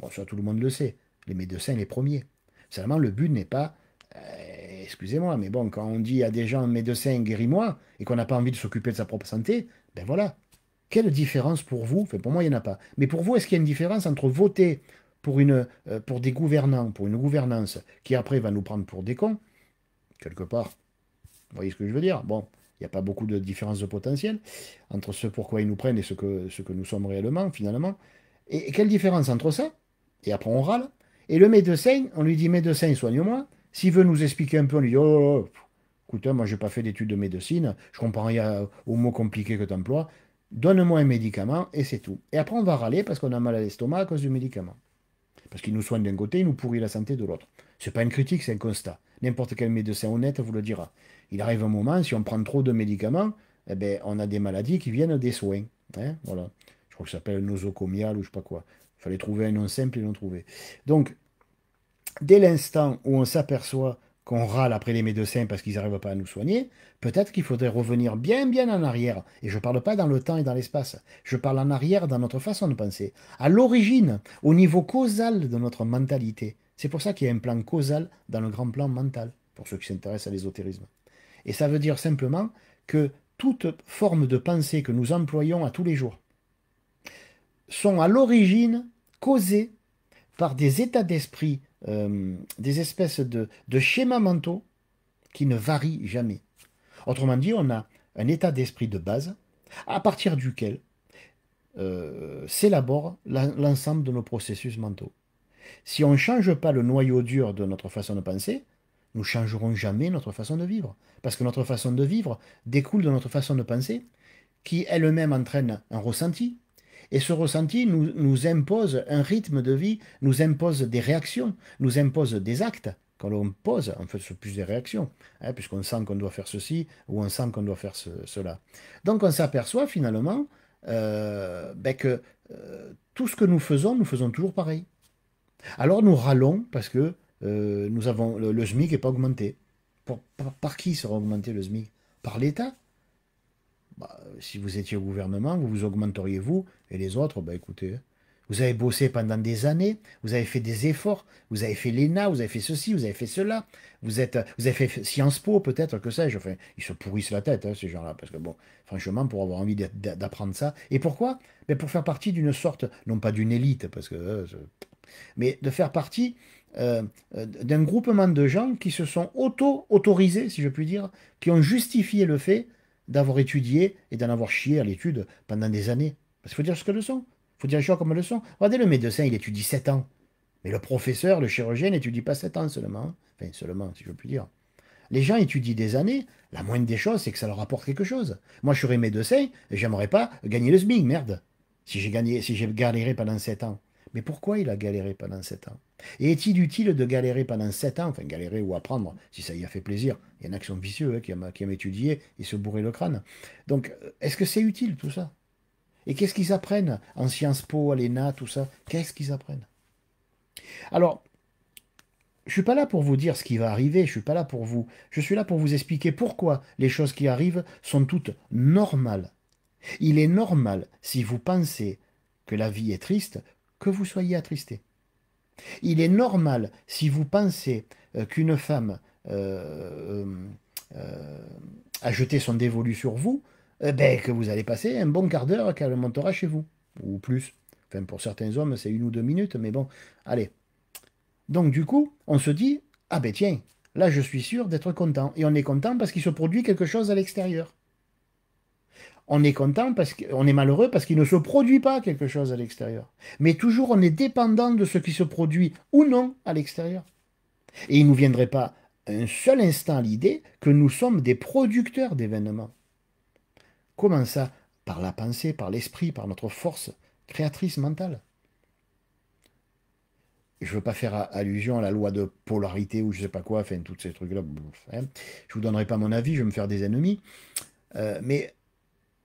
Bon, ça tout le monde le sait, les médecins les premiers. Seulement le but n'est pas, euh, excusez-moi, mais bon, quand on dit à des gens médecin guéris-moi et qu'on n'a pas envie de s'occuper de sa propre santé, ben voilà. Quelle différence pour vous Enfin, pour moi, il n'y en a pas. Mais pour vous, est-ce qu'il y a une différence entre voter pour, une, euh, pour des gouvernants, pour une gouvernance qui après va nous prendre pour des cons, quelque part. Vous voyez ce que je veux dire Bon, il n'y a pas beaucoup de différence de potentiel entre ce pourquoi ils nous prennent et ce que, ce que nous sommes réellement, finalement. Et, quelle différence entre ça Et après, on râle. Et le médecin, on lui dit médecin, soigne-moi. S'il veut nous expliquer un peu, on lui dit oh, oh, oh, écoute, moi, je n'ai pas fait d'études de médecine, je comprends rien aux mots compliqués que tu emploies. Donne-moi un médicament et c'est tout. Et après, on va râler parce qu'on a mal à l'estomac à cause du médicament. Parce qu'il nous soigne d'un côté, il nous pourrit la santé de l'autre. C'est pas une critique, c'est un constat. N'importe quel médecin honnête vous le dira. Il arrive un moment, si on prend trop de médicaments, eh ben, on a des maladies qui viennent des soins. Hein, voilà. Je crois que ça s'appelle nosocomial ou je sais pas quoi. Il fallait trouver un nom simple et l'ont trouvé. Donc, dès l'instant où on s'aperçoit qu'on râle après les médecins parce qu'ils n'arrivent pas à nous soigner, peut-être qu'il faudrait revenir bien, bien en arrière. Et je ne parle pas dans le temps et dans l'espace. Je parle en arrière dans notre façon de penser, à l'origine, au niveau causal de notre mentalité. C'est pour ça qu'il y a un plan causal dans le grand plan mental, pour ceux qui s'intéressent à l'ésotérisme. Et ça veut dire simplement que toute forme de pensée que nous employons à tous les jours sont à l'origine causées par des états d'esprit euh, des espèces de, schémas mentaux qui ne varient jamais. Autrement dit, on a un état d'esprit de base à partir duquel euh, s'élabore l'ensemble de nos processus mentaux. Si on ne change pas le noyau dur de notre façon de penser, nous changerons jamais notre façon de vivre, parce que notre façon de vivre découle de notre façon de penser, qui elle-même entraîne un ressenti, et ce ressenti nous, impose un rythme de vie, nous impose des réactions, nous impose des actes quand on pose, en fait plus des réactions, hein, puisqu'on sent qu'on doit faire ceci ou on sent qu'on doit faire cela. Donc on s'aperçoit finalement euh, ben que euh, tout ce que nous faisons, nous faisons toujours pareil. Alors nous râlons parce que euh, nous avons le, SMIC n'est pas augmenté. par, qui sera augmenté le SMIC Par l'État bah, si vous étiez au gouvernement, vous augmenteriez vous, et les autres, bah, écoutez, vous avez bossé pendant des années, vous avez fait des efforts, vous avez fait l'ENA, vous avez fait ceci, vous avez fait cela, vous, êtes, vous avez fait Sciences Po, peut-être, que sais-je. Enfin, ils se pourrissent la tête, hein, ces gens-là, parce que, bon, franchement, pour avoir envie d'apprendre ça. Et pourquoi Mais ben, Pour faire partie d'une sorte, non pas d'une élite, parce que. Euh, mais de faire partie euh, euh, d'un groupement de gens qui se sont auto-autorisés, si je puis dire, qui ont justifié le fait d'avoir étudié et d'en avoir chié à l'étude pendant des années. Parce qu'il faut dire ce que le sont. Il faut dire les choses comme le sont. Regardez, le médecin, il étudie 7 ans. Mais le professeur, le chirurgien, n'étudie pas 7 ans seulement. Enfin, seulement, si je puis dire. Les gens étudient des années. La moindre des choses, c'est que ça leur apporte quelque chose. Moi, je serais médecin et j'aimerais pas gagner le SMIG, merde. Si j'ai gagné, si j'ai galéré pendant 7 ans. Mais pourquoi il a galéré pendant 7 ans Et est-il utile de galérer pendant sept ans, enfin galérer ou apprendre, si ça y a fait plaisir Il y en a qui sont vicieux, hein, qui, qui aiment étudier et se bourrer le crâne. Donc, euh, est-ce que c'est utile tout ça Et qu'est-ce qu'ils apprennent en Sciences Po, à l'ENA, tout ça Qu'est-ce qu'ils apprennent Alors, je ne suis pas là pour vous dire ce qui va arriver, je ne suis pas là pour vous. Je suis là pour vous expliquer pourquoi les choses qui arrivent sont toutes normales. Il est normal, si vous pensez que la vie est triste, que vous soyez attristé. Il est normal, si vous pensez euh, qu'une femme euh, euh, a jeté son dévolu sur vous, eh ben, que vous allez passer un bon quart d'heure qu'elle montera chez vous, ou plus. Enfin, pour certains hommes, c'est une ou deux minutes, mais bon, allez. Donc, du coup, on se dit, ah ben tiens, là, je suis sûr d'être content. Et on est content parce qu'il se produit quelque chose à l'extérieur on est content parce qu'on est malheureux parce qu'il ne se produit pas quelque chose à l'extérieur. Mais toujours on est dépendant de ce qui se produit ou non à l'extérieur. Et il ne nous viendrait pas un seul instant l'idée que nous sommes des producteurs d'événements. Comment ça Par la pensée, par l'esprit, par notre force créatrice mentale. Je ne veux pas faire allusion à la loi de polarité ou je ne sais pas quoi, enfin, tous ces trucs-là. Hein. Je ne vous donnerai pas mon avis, je vais me faire des ennemis. Euh, mais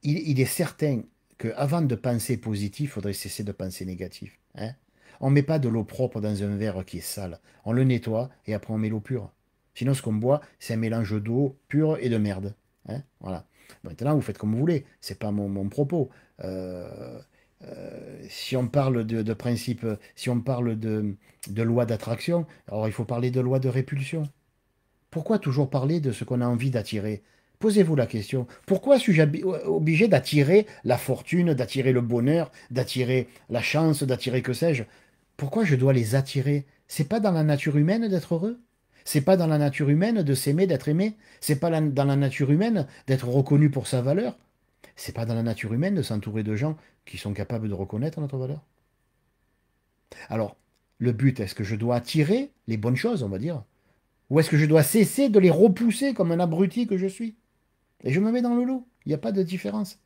il, est certain qu'avant de penser positif, il faudrait cesser de penser négatif. Hein. on ne met pas de l'eau propre dans un verre qui est sale. On le nettoie et après on met l'eau pure. Sinon, ce qu'on boit, c'est un mélange d'eau pure et de merde. Hein, voilà. Maintenant, vous faites comme vous voulez. C'est pas mon, propos. Euh, euh, si on parle de, principe, si on parle de loi d'attraction, alors il faut parler de loi de répulsion. Pourquoi toujours parler de ce qu'on a envie d'attirer Posez-vous la question, pourquoi suis-je euh, obligé d'attirer la fortune, d'attirer le bonheur, d'attirer la chance, d'attirer que sais-je Pourquoi je dois les attirer C'est pas dans la nature humaine d'être heureux C'est pas dans la nature humaine de s'aimer, d'être aimé C'est pas dans la nature humaine d'être reconnu pour sa valeur C'est pas dans la nature humaine de s'entourer de gens qui sont capables de reconnaître notre valeur Alors, le but, est-ce que je dois attirer les bonnes choses, on va dire Ou est-ce que je dois cesser de les repousser comme un abruti que je suis et je me mets dans le loup, Il n'y a pas de différence.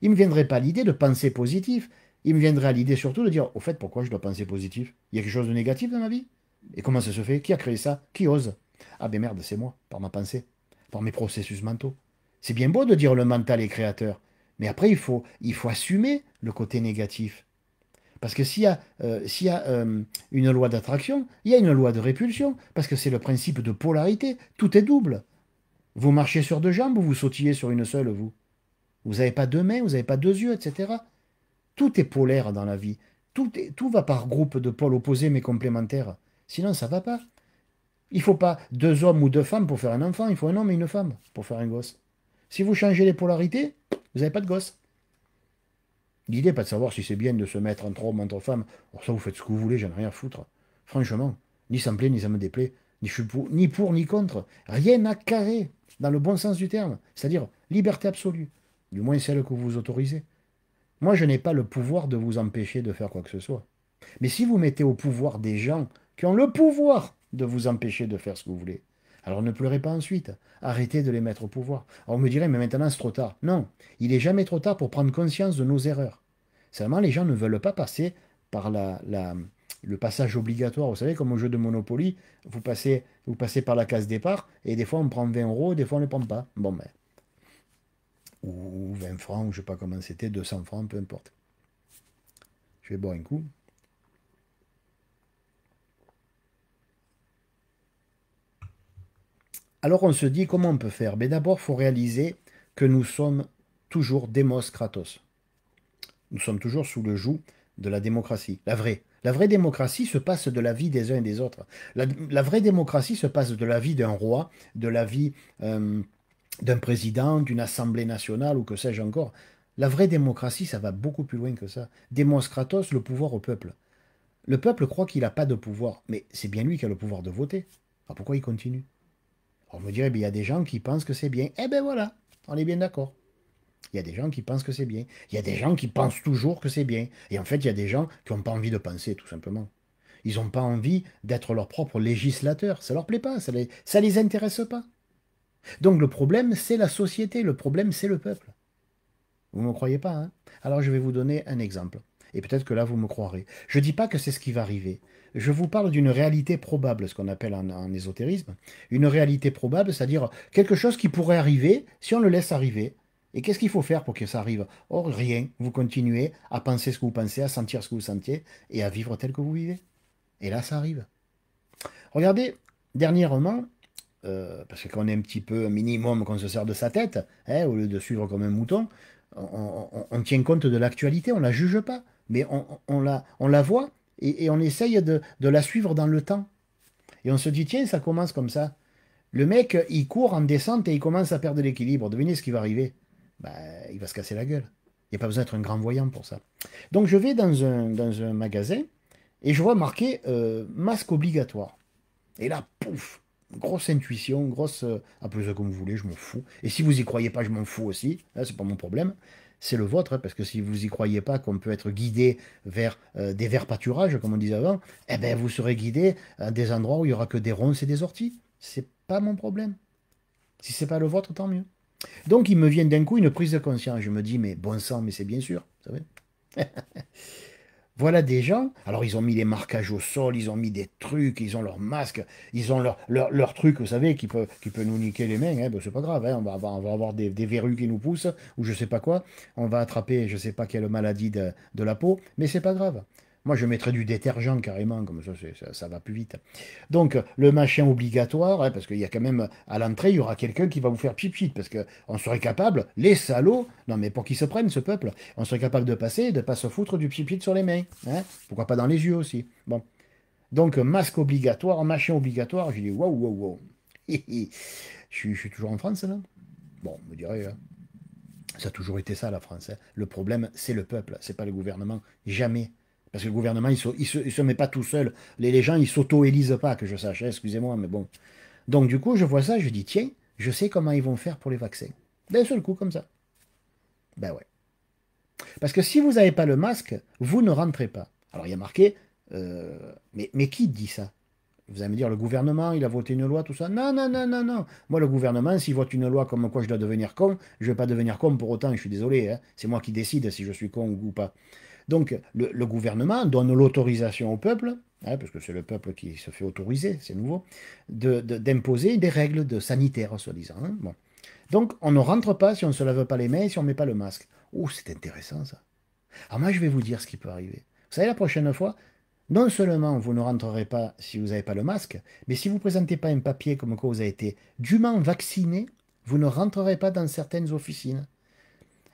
Il ne me viendrait pas l'idée de penser positif. Il me viendrait l'idée surtout de dire, au fait, pourquoi je dois penser positif Il y a quelque chose de négatif dans ma vie Et comment ça se fait Qui a créé ça Qui ose Ah ben merde, c'est moi, par ma pensée, par mes processus mentaux. C'est bien beau de dire le mental est créateur, mais après, il faut, il faut assumer le côté négatif. Parce que s'il y a, euh, y a euh, une loi d'attraction, il y a une loi de répulsion, parce que c'est le principe de polarité, tout est double. Vous marchez sur deux jambes ou vous sautillez sur une seule, vous Vous n'avez pas deux mains, vous n'avez pas deux yeux, etc. Tout est polaire dans la vie. Tout, tout va par groupe de pôles opposés mais complémentaires. Sinon, ça va pas. Il faut pas deux hommes ou deux femmes pour faire un enfant, il faut un homme et une femme pour faire un gosse. Si vous changez les polarités, vous n'avez pas de gosse. L'idée pas de savoir si c'est bien de se mettre entre hommes, entre femmes. Oh, ça, vous faites ce que vous voulez, j'en ai rien à foutre. Franchement, ni ça me plaît, ni ça me déplaît. Ni pour, ni pour, ni contre. Rien à carrer dans le bon sens du terme, c'est-à-dire liberté absolue, du moins celle que vous autorisez. Moi, je n'ai pas le pouvoir de vous empêcher de faire quoi que ce soit. Mais si vous mettez au pouvoir des gens qui ont le pouvoir de vous empêcher de faire ce que vous voulez, alors ne pleurez pas ensuite. Arrêtez de les mettre au pouvoir. Alors on me dirait, mais maintenant c'est trop tard. Non, il n'est jamais trop tard pour prendre conscience de nos erreurs. Seulement, les gens ne veulent pas passer par la, la, le passage obligatoire. Vous savez, comme au jeu de Monopoly, vous passez, vous passez par la case départ et des fois on prend 20 euros, des fois on ne les prend pas. Bon, ben. Ou 20 francs, je ne sais pas comment c'était, 200 francs, peu importe. Je vais boire un coup. Alors on se dit comment on peut faire Mais d'abord, il faut réaliser que nous sommes toujours démos kratos. Nous sommes toujours sous le joug de la démocratie, la vraie. La vraie démocratie se passe de la vie des uns et des autres. La, vraie démocratie se passe de la vie d'un roi, de la vie euh, d'un président, d'une assemblée nationale ou que sais-je encore. La vraie démocratie, ça va beaucoup plus loin que ça. démonstratos le pouvoir au peuple. Le peuple croit qu'il n'a pas de pouvoir, mais c'est bien lui qui a le pouvoir de voter. Alors pourquoi il continue On me dirait, il y a des gens qui pensent que c'est bien. Eh ben voilà, on est bien d'accord. Il y a des gens qui pensent que c'est bien. Il y a des gens qui pensent toujours que c'est bien. Et en fait, il y a des gens qui n'ont pas envie de penser, tout simplement. Ils n'ont pas envie d'être leur propre législateur. Ça leur plaît pas, ça les, les intéresse pas. Donc le problème, c'est la société, le problème, c'est le peuple. Vous ne me croyez pas hein Alors je vais vous donner un exemple. Et peut-être que là, vous me croirez. Je ne dis pas que c'est ce qui va arriver. Je vous parle d'une réalité probable, ce qu'on appelle en, en ésotérisme. Une réalité probable, c'est-à-dire quelque chose qui pourrait arriver si on le laisse arriver, et qu'est-ce qu'il faut faire pour que ça arrive Or, rien. Vous continuez à penser ce que vous pensez, à sentir ce que vous sentiez et à vivre tel que vous vivez. Et là, ça arrive. Regardez, dernièrement, euh, parce qu'on est un petit peu minimum, qu'on se sert de sa tête, hein, au lieu de suivre comme un mouton, on, tient compte de l'actualité, on ne la juge pas, mais on, la, voit et, on essaye de, de, la suivre dans le temps. Et on se dit, tiens, ça commence comme ça. Le mec, il court en descente et il commence à perdre l'équilibre. Devinez ce qui va arriver. Bah, il va se casser la gueule. Il n'y a pas besoin d'être un grand voyant pour ça. Donc je vais dans un, magasin et je vois marqué euh, masque obligatoire. Et là, pouf, grosse intuition, grosse... appelez euh, ça comme vous voulez, je m'en fous. Et si vous y croyez pas, je m'en fous aussi. ce c'est pas mon problème. C'est le vôtre, hein, parce que si vous y croyez pas qu'on peut être guidé vers euh, des verts pâturages, comme on disait avant, eh ben vous serez guidé à des endroits où il y aura que des ronces et des orties. C'est pas mon problème. Si c'est pas le vôtre, tant mieux. Donc il me vient d'un coup une prise de conscience. Je me dis, mais bon sang, mais c'est bien sûr. voilà des gens. Alors ils ont mis les marquages au sol, ils ont mis des trucs, ils ont leur masque, ils ont leur, truc, vous savez, qui peut, qui peut nous niquer les mains. Hein. Ben, c'est pas grave, hein. on, va, on, avoir des, des, verrues qui nous poussent, ou je sais pas quoi. On va attraper je sais pas quelle maladie de, de la peau, mais c'est pas grave. Moi, je mettrais du détergent carrément, comme ça, ça, va plus vite. Donc, le machin obligatoire, hein, parce qu'il y a quand même, à l'entrée, il y aura quelqu'un qui va vous faire pipi, parce qu'on serait capable, les salauds, non mais pour qu'ils se prennent, ce peuple, on serait capable de passer et de pas se foutre du pipi sur les mains. Hein. Pourquoi pas dans les yeux aussi Bon. Donc, masque obligatoire, machin obligatoire, j'ai dit waouh, waouh, waouh. je, suis, toujours en France, là Bon, vous direz, hein. ça a toujours été ça, la France. Le problème, c'est le peuple, c'est pas le gouvernement. Jamais parce que le gouvernement, il ne se, met pas tout seul. Les, gens, ils s'auto-élisent pas, que je sache. Hein, excusez-moi, mais bon. Donc, du coup, je vois ça, je dis, tiens, je sais comment ils vont faire pour les vaccins. D'un seul coup, comme ça. Ben ouais. Parce que si vous n'avez pas le masque, vous ne rentrez pas. Alors, il y a marqué, euh, mais, qui dit ça vous allez me dire, le gouvernement, il a voté une loi, tout ça. Non, non, non, non, non. Moi, le gouvernement, s'il vote une loi comme quoi je dois devenir con, je ne vais pas devenir con pour autant, je suis désolé. Hein. C'est moi qui décide si je suis con ou pas. Donc le, gouvernement donne l'autorisation au peuple, hein, parce que c'est le peuple qui se fait autoriser, c'est nouveau, d'imposer des règles de sanitaires, soi-disant. Hein, Donc on ne rentre pas si on ne se lave pas les mains et si on ne met pas le masque. Oh, c'est intéressant ça. Alors moi, je vais vous dire ce qui peut arriver. Vous savez, la prochaine fois, non seulement vous ne rentrerez pas si vous n'avez pas le masque, mais si vous ne présentez pas un papier comme quoi vous avez été dûment vacciné, vous ne rentrerez pas dans certaines officines.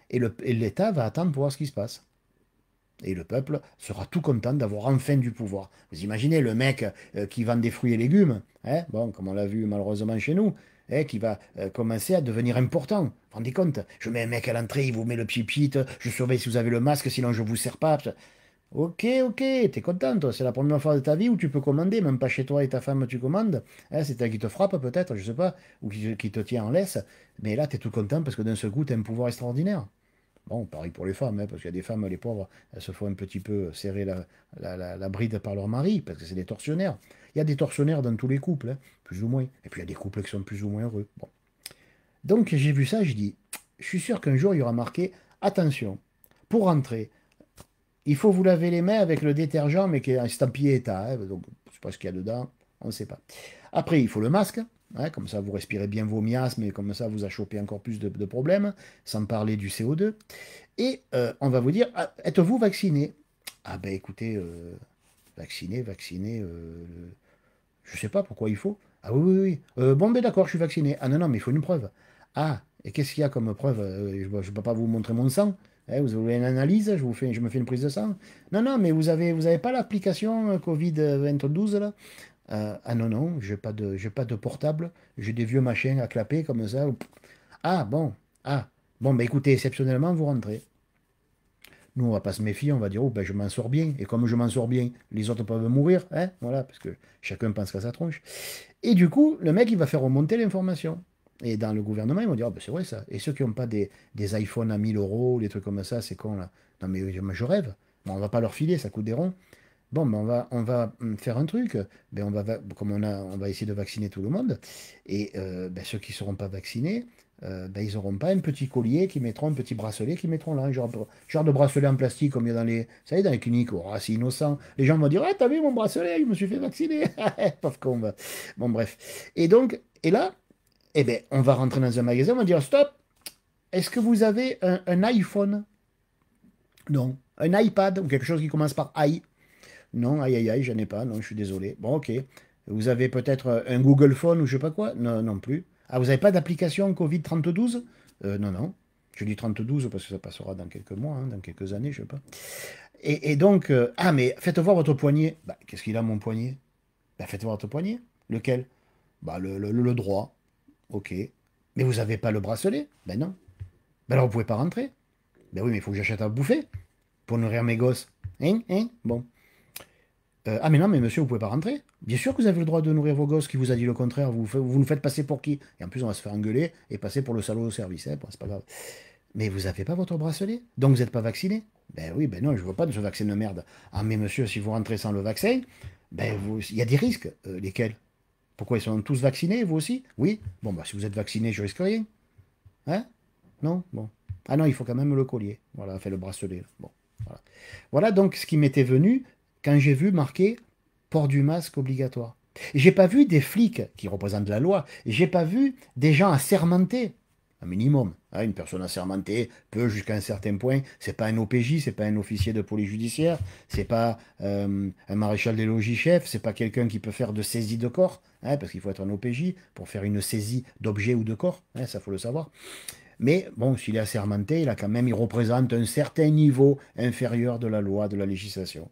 Et l'État va attendre pour voir ce qui se passe. Et le peuple sera tout content d'avoir enfin du pouvoir. Vous imaginez le mec euh, qui vend des fruits et légumes, hein, bon, comme on l'a vu malheureusement chez nous, hein, qui va euh, commencer à devenir important. Vous vous rendez compte Je mets un mec à l'entrée, il vous met le pipit, je surveille si vous avez le masque, sinon je vous sers pas. Ok, ok, t'es content, C'est la première fois de ta vie où tu peux commander, même pas chez toi et ta femme, tu commandes. Hein, c'est elle qui te frappe, peut-être, je ne sais pas, ou qui, qui te tient en laisse. Mais là, es tout content parce que d'un seul coup, t'as un pouvoir extraordinaire. Bon, pareil pour les femmes, hein, parce qu'il y a des femmes, les pauvres, elles se font un petit peu serrer la, bride par leur mari, parce que c'est des tortionnaires. Il y a des tortionnaires dans tous les couples, hein, plus ou moins. Et puis il y a des couples qui sont plus ou moins heureux. Bon. Donc j'ai vu ça, je dis, je suis sûr qu'un jour il y aura marqué, attention, pour rentrer, il faut vous laver les mains avec le détergent, mais qui est estampillé état. Hein, donc, je ne sais pas ce qu'il y a dedans, on ne sait pas. Après, il faut le masque comme ça, vous respirez bien vos miasmes et comme ça, vous a chopé encore plus de, problèmes, sans parler du CO2. Et euh, on va vous dire, ah, êtes-vous vacciné Ah ben écoutez, euh, vacciné, vacciné, je euh, je sais pas pourquoi il faut. Ah oui, oui, oui. bon, ben d'accord, je suis vacciné. Ah non, non, mais il faut une preuve. Ah, et qu'est-ce qu'il y a comme preuve Je ne peux pas vous montrer mon sang. Eh, vous voulez une analyse je, vous fais, je me fais une prise de sang Non, non, mais vous n'avez vous avez pas l'application covid 2012 là euh, ah non, non, j'ai pas j'ai pas de portable, j'ai des vieux machins à clapper comme ça. Ah bon, ah bon, bah écoutez, exceptionnellement, vous rentrez. Nous, on va pas se méfier, on va dire, oh, ben, je m'en sors bien. Et comme je m'en sors bien, les autres peuvent mourir, hein, voilà, parce que chacun pense qu'à sa tronche. Et du coup, le mec, il va faire remonter l'information. Et dans le gouvernement, ils vont dire, oh, ben, c'est vrai ça. Et ceux qui n'ont pas des, iPhones à 1000 euros, des trucs comme ça, c'est con là. Non, mais je, rêve. Bon, on va pas leur filer, ça coûte des ronds. Bon, ben on, va, on va hum, faire un truc. Ben on va, comme on, a, on va essayer de vacciner tout le monde. Et euh, ben, ceux qui ne seront pas vaccinés, euh, ben, ils n'auront pas un petit collier qui mettront, un petit bracelet qui mettront là, un genre, de bracelet en plastique comme il y a dans les, ça y est, dans les cliniques. Oh, c'est innocent. Les gens vont dire Ah, t'as vu mon bracelet Je me suis fait vacciner. Bon, bref. Et donc, et là, eh ben, on va rentrer dans un magasin on va dire Stop, est-ce que vous avez un, un iPhone Non. Un iPad ou quelque chose qui commence par i non, aïe, aïe, aïe, je n'ai pas. Non, je suis désolé. Bon, ok. Vous avez peut-être euh, un Google Phone ou je sais pas quoi Non, non plus. Ah, vous n'avez pas d'application Covid 3012 euh, Non, non. Je dis 32 parce que ça passera dans quelques mois, hein, dans quelques années, je sais pas. Et, donc, euh, ah, mais faites voir votre poignet. Bah, Qu'est-ce qu'il a, mon poignet bah, Faites voir votre poignet. Lequel bah, le, le, droit. Ok. Mais vous n'avez pas le bracelet Ben non. Ben alors, vous pouvez pas rentrer. Ben oui, mais il faut que j'achète un bouffer pour nourrir mes gosses. Hein Hein Bon. Euh, ah mais non, mais monsieur, vous pouvez pas rentrer. Bien sûr que vous avez le droit de nourrir vos gosses, qui vous a dit le contraire, vous, vous nous faites passer pour qui Et en plus, on va se faire engueuler et passer pour le salaud au service, hein. c'est pas grave. Mais vous n'avez pas votre bracelet, donc vous n'êtes pas vacciné. Ben oui, ben non, je ne veux pas de ce vaccin de merde. Ah mais monsieur, si vous rentrez sans le vaccin, ben il y a des risques. Euh, lesquels Pourquoi ils sont tous vaccinés, vous aussi Oui Bon, bah si vous êtes vacciné, je risque rien. Hein Non Bon. Ah non, il faut quand même le collier. Voilà, fait le bracelet. Bon. voilà donc ce qui m'était venu quand j'ai vu marqué port du masque obligatoire. J'ai pas vu des flics qui représentent la loi, j'ai pas vu des gens assermentés, un minimum. Hein, une personne assermentée peut jusqu'à un certain point, c'est pas un OPJ, c'est pas un officier de police judiciaire, c'est pas euh, un maréchal des logis chef, c'est pas quelqu'un qui peut faire de saisie de corps, hein, parce qu'il faut être un OPJ pour faire une saisie d'objet ou de corps, hein, ça faut le savoir. Mais bon, s'il est assermenté, il a quand même, il représente un certain niveau inférieur de la loi, de la législation.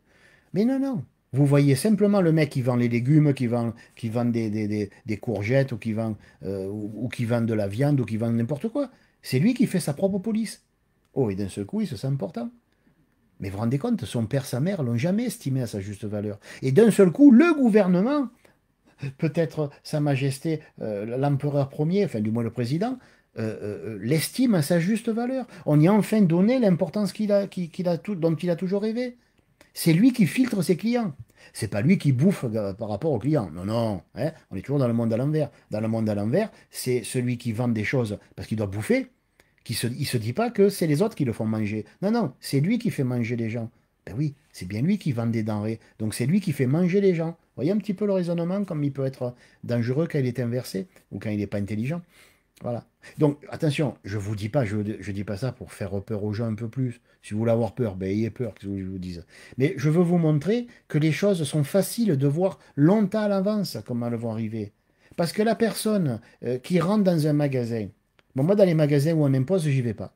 Mais non, non. Vous voyez simplement le mec qui vend les légumes, qui vend, qui des, courgettes, ou qui, vend, euh, ou, qui vend de la viande, ou qui vend n'importe quoi. C'est lui qui fait sa propre police. Oh, et d'un seul coup, il se sent important. Mais vous vous rendez compte, son père, sa mère l'ont jamais estimé à sa juste valeur. Et d'un seul coup, le gouvernement, peut-être Sa Majesté, euh, l'empereur premier, enfin du moins le président, euh, l'estime à sa juste valeur. On y a enfin donné l'importance qu'il a, a tout, dont il a toujours rêvé. C'est lui qui filtre ses clients. C'est pas lui qui bouffe euh, par rapport aux clients. Non, non. Hein, on est toujours dans le monde à l'envers. Dans le monde à l'envers, c'est celui qui vend des choses parce qu'il doit bouffer. Qui se, il se dit pas que c'est les autres qui le font manger. Non, non. C'est lui qui fait manger les gens. Ben oui, c'est bien lui qui vend des denrées. Donc c'est lui qui fait manger les gens. Voyez un petit peu le raisonnement, comme il peut être dangereux quand il est inversé ou quand il n'est pas intelligent. Voilà. Donc, attention, je vous dis pas, je, je dis pas ça pour faire peur aux gens un peu plus. Si vous voulez avoir peur, ben, ayez peur, que je vous dise. Mais je veux vous montrer que les choses sont faciles de voir longtemps à l'avance comment elles vont arriver. Parce que la personne euh, qui rentre dans un magasin, bon, moi, dans les magasins où on impose, j'y vais pas.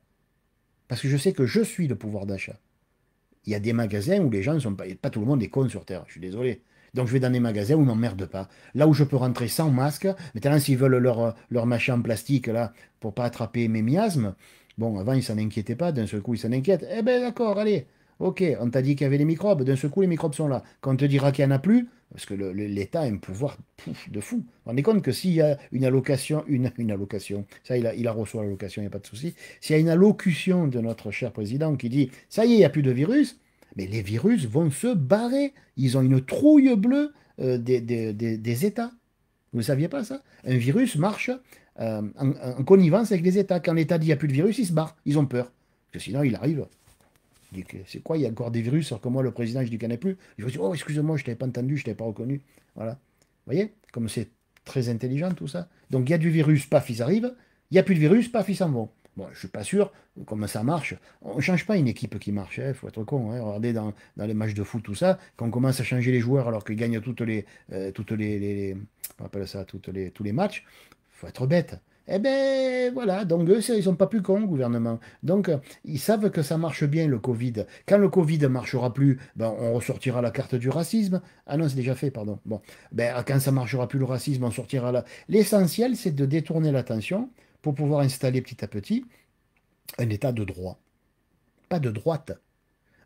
Parce que je sais que je suis le pouvoir d'achat. Il y a des magasins où les gens ne sont pas. Pas tout le monde est con sur Terre, je suis désolé. Donc je vais dans des magasins où ils m'emmerdent pas. Là où je peux rentrer sans masque, maintenant s'ils veulent leur, leur machin en plastique là pour pas attraper mes miasmes, bon avant ils s'en inquiétaient pas, d'un seul coup ils s'en inquiètent. Eh bien d'accord, allez, ok, on t'a dit qu'il y avait des microbes, d'un seul coup les microbes sont là. Quand on te dira qu'il n'y en a plus, parce que l'État a un pouvoir de fou. Vous vous rendez compte que s'il y a une allocation, une, allocation, ça il a, il a reçu l'allocation, il n'y a pas de souci. S'il y a une allocution de notre cher président qui dit ça y est, il n'y a plus de virus, mais les virus vont se barrer. Ils ont une trouille bleue euh, des, États. Vous ne saviez pas ça Un virus marche euh, en, connivence avec les États. Quand l'État dit qu'il n'y a plus de virus, ils se barrent. Ils ont peur. Parce que sinon, il arrive. C'est quoi, il y a encore des virus, alors que moi, le président, je ne a plus. Je dis, oh, excusez-moi, je ne t'avais pas entendu, je ne t'avais pas reconnu. Voilà. Vous voyez, comme c'est très intelligent tout ça. Donc, il y a du virus, paf, ils arrivent. Il n'y a plus de virus, paf, ils s'en vont. Bon, je suis pas sûr comment ça marche. On ne change pas une équipe qui marche, il hein, faut être con. Hein. Regardez dans, les matchs de foot, tout ça, quand on commence à changer les joueurs alors qu'ils gagnent toutes les, euh, toutes les, on appelle ça, toutes les, tous les matchs, faut être bête. Eh bien, voilà, donc eux, ils sont pas plus cons, gouvernement. Donc, ils savent que ça marche bien, le Covid. Quand le Covid ne marchera plus, ben, on ressortira la carte du racisme. Ah non, c'est déjà fait, pardon. Bon, ben, quand ça marchera plus, le racisme, on sortira la... L'essentiel, c'est de détourner l'attention pour pouvoir installer petit à petit un état de droit. Pas de droite,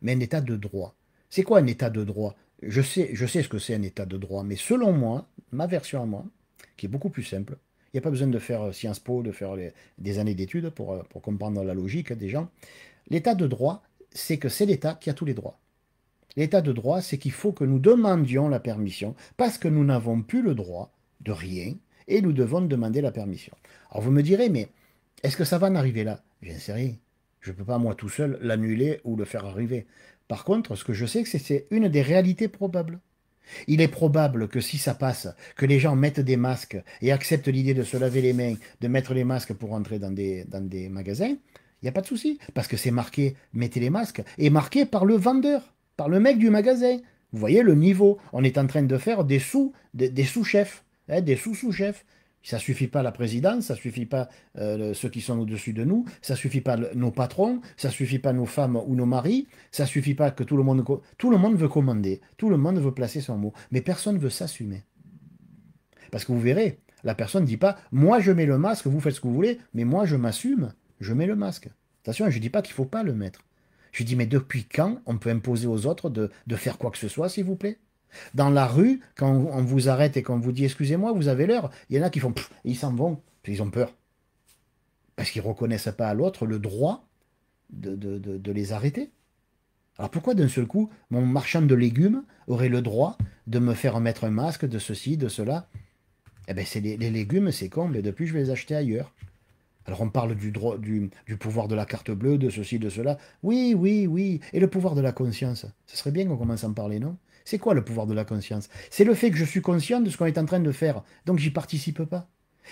mais un état de droit. C'est quoi un état de droit je sais, je sais ce que c'est un état de droit, mais selon moi, ma version à moi, qui est beaucoup plus simple, il n'y a pas besoin de faire euh, Sciences Po, de faire des années d'études euh, pour comprendre la logique des gens. L'état de droit, c'est que c'est l'État qui a tous les droits. L'état de droit, c'est qu'il faut que nous demandions la permission, parce que nous n'avons plus le droit de rien, et nous devons demander la permission. Alors vous me direz, mais est-ce que ça va en arriver là ne sais rien. Je ne peux pas moi tout seul l'annuler ou le faire arriver. Par contre, ce que je sais, c'est que c'est une des réalités probables. Il est probable que si ça passe, que les gens mettent des masques et acceptent l'idée de se laver les mains, de mettre les masques pour entrer dans des, dans des magasins, il n'y a pas de souci, parce que c'est marqué mettez les masques, et marqué par le vendeur, par le mec du magasin. Vous voyez le niveau, on est en train de faire des sous, des sous-chefs. Hein, des sous-sous-chefs. Ça suffit pas la présidence, ça suffit pas euh, ceux qui sont au-dessus de nous, ça suffit pas nos patrons, ça suffit pas nos femmes ou nos maris, ça suffit pas que tout le monde tout le monde veut commander, tout le monde veut placer son mot, mais personne veut s'assumer. Parce que vous verrez, la personne ne dit pas moi je mets le masque, vous faites ce que vous voulez, mais moi je m'assume, je mets le masque. Attention, je dis pas qu'il faut pas le mettre. Je dis mais depuis quand on peut imposer aux autres de faire quoi que ce soit s'il vous plaît dans la rue, quand on vous arrête et qu'on vous dit excusez-moi, vous avez l'heure, il y en a qui font ils s'en vont, ils ont peur. Parce qu'ils ne reconnaissent pas à l'autre le droit de, de, les arrêter. Alors pourquoi d'un seul coup, mon marchand de légumes aurait le droit de me faire mettre un masque, de ceci, de cela Eh bien, c'est les, légumes, c'est con, mais depuis, je vais les acheter ailleurs. Alors on parle du, droit, du, du pouvoir de la carte bleue, de ceci, de cela. Oui, oui, oui. Et le pouvoir de la conscience. Ce serait bien qu'on commence à en parler, non c'est quoi le pouvoir de la conscience C'est le fait que je suis conscient de ce qu'on est en train de faire, donc j'y participe pas.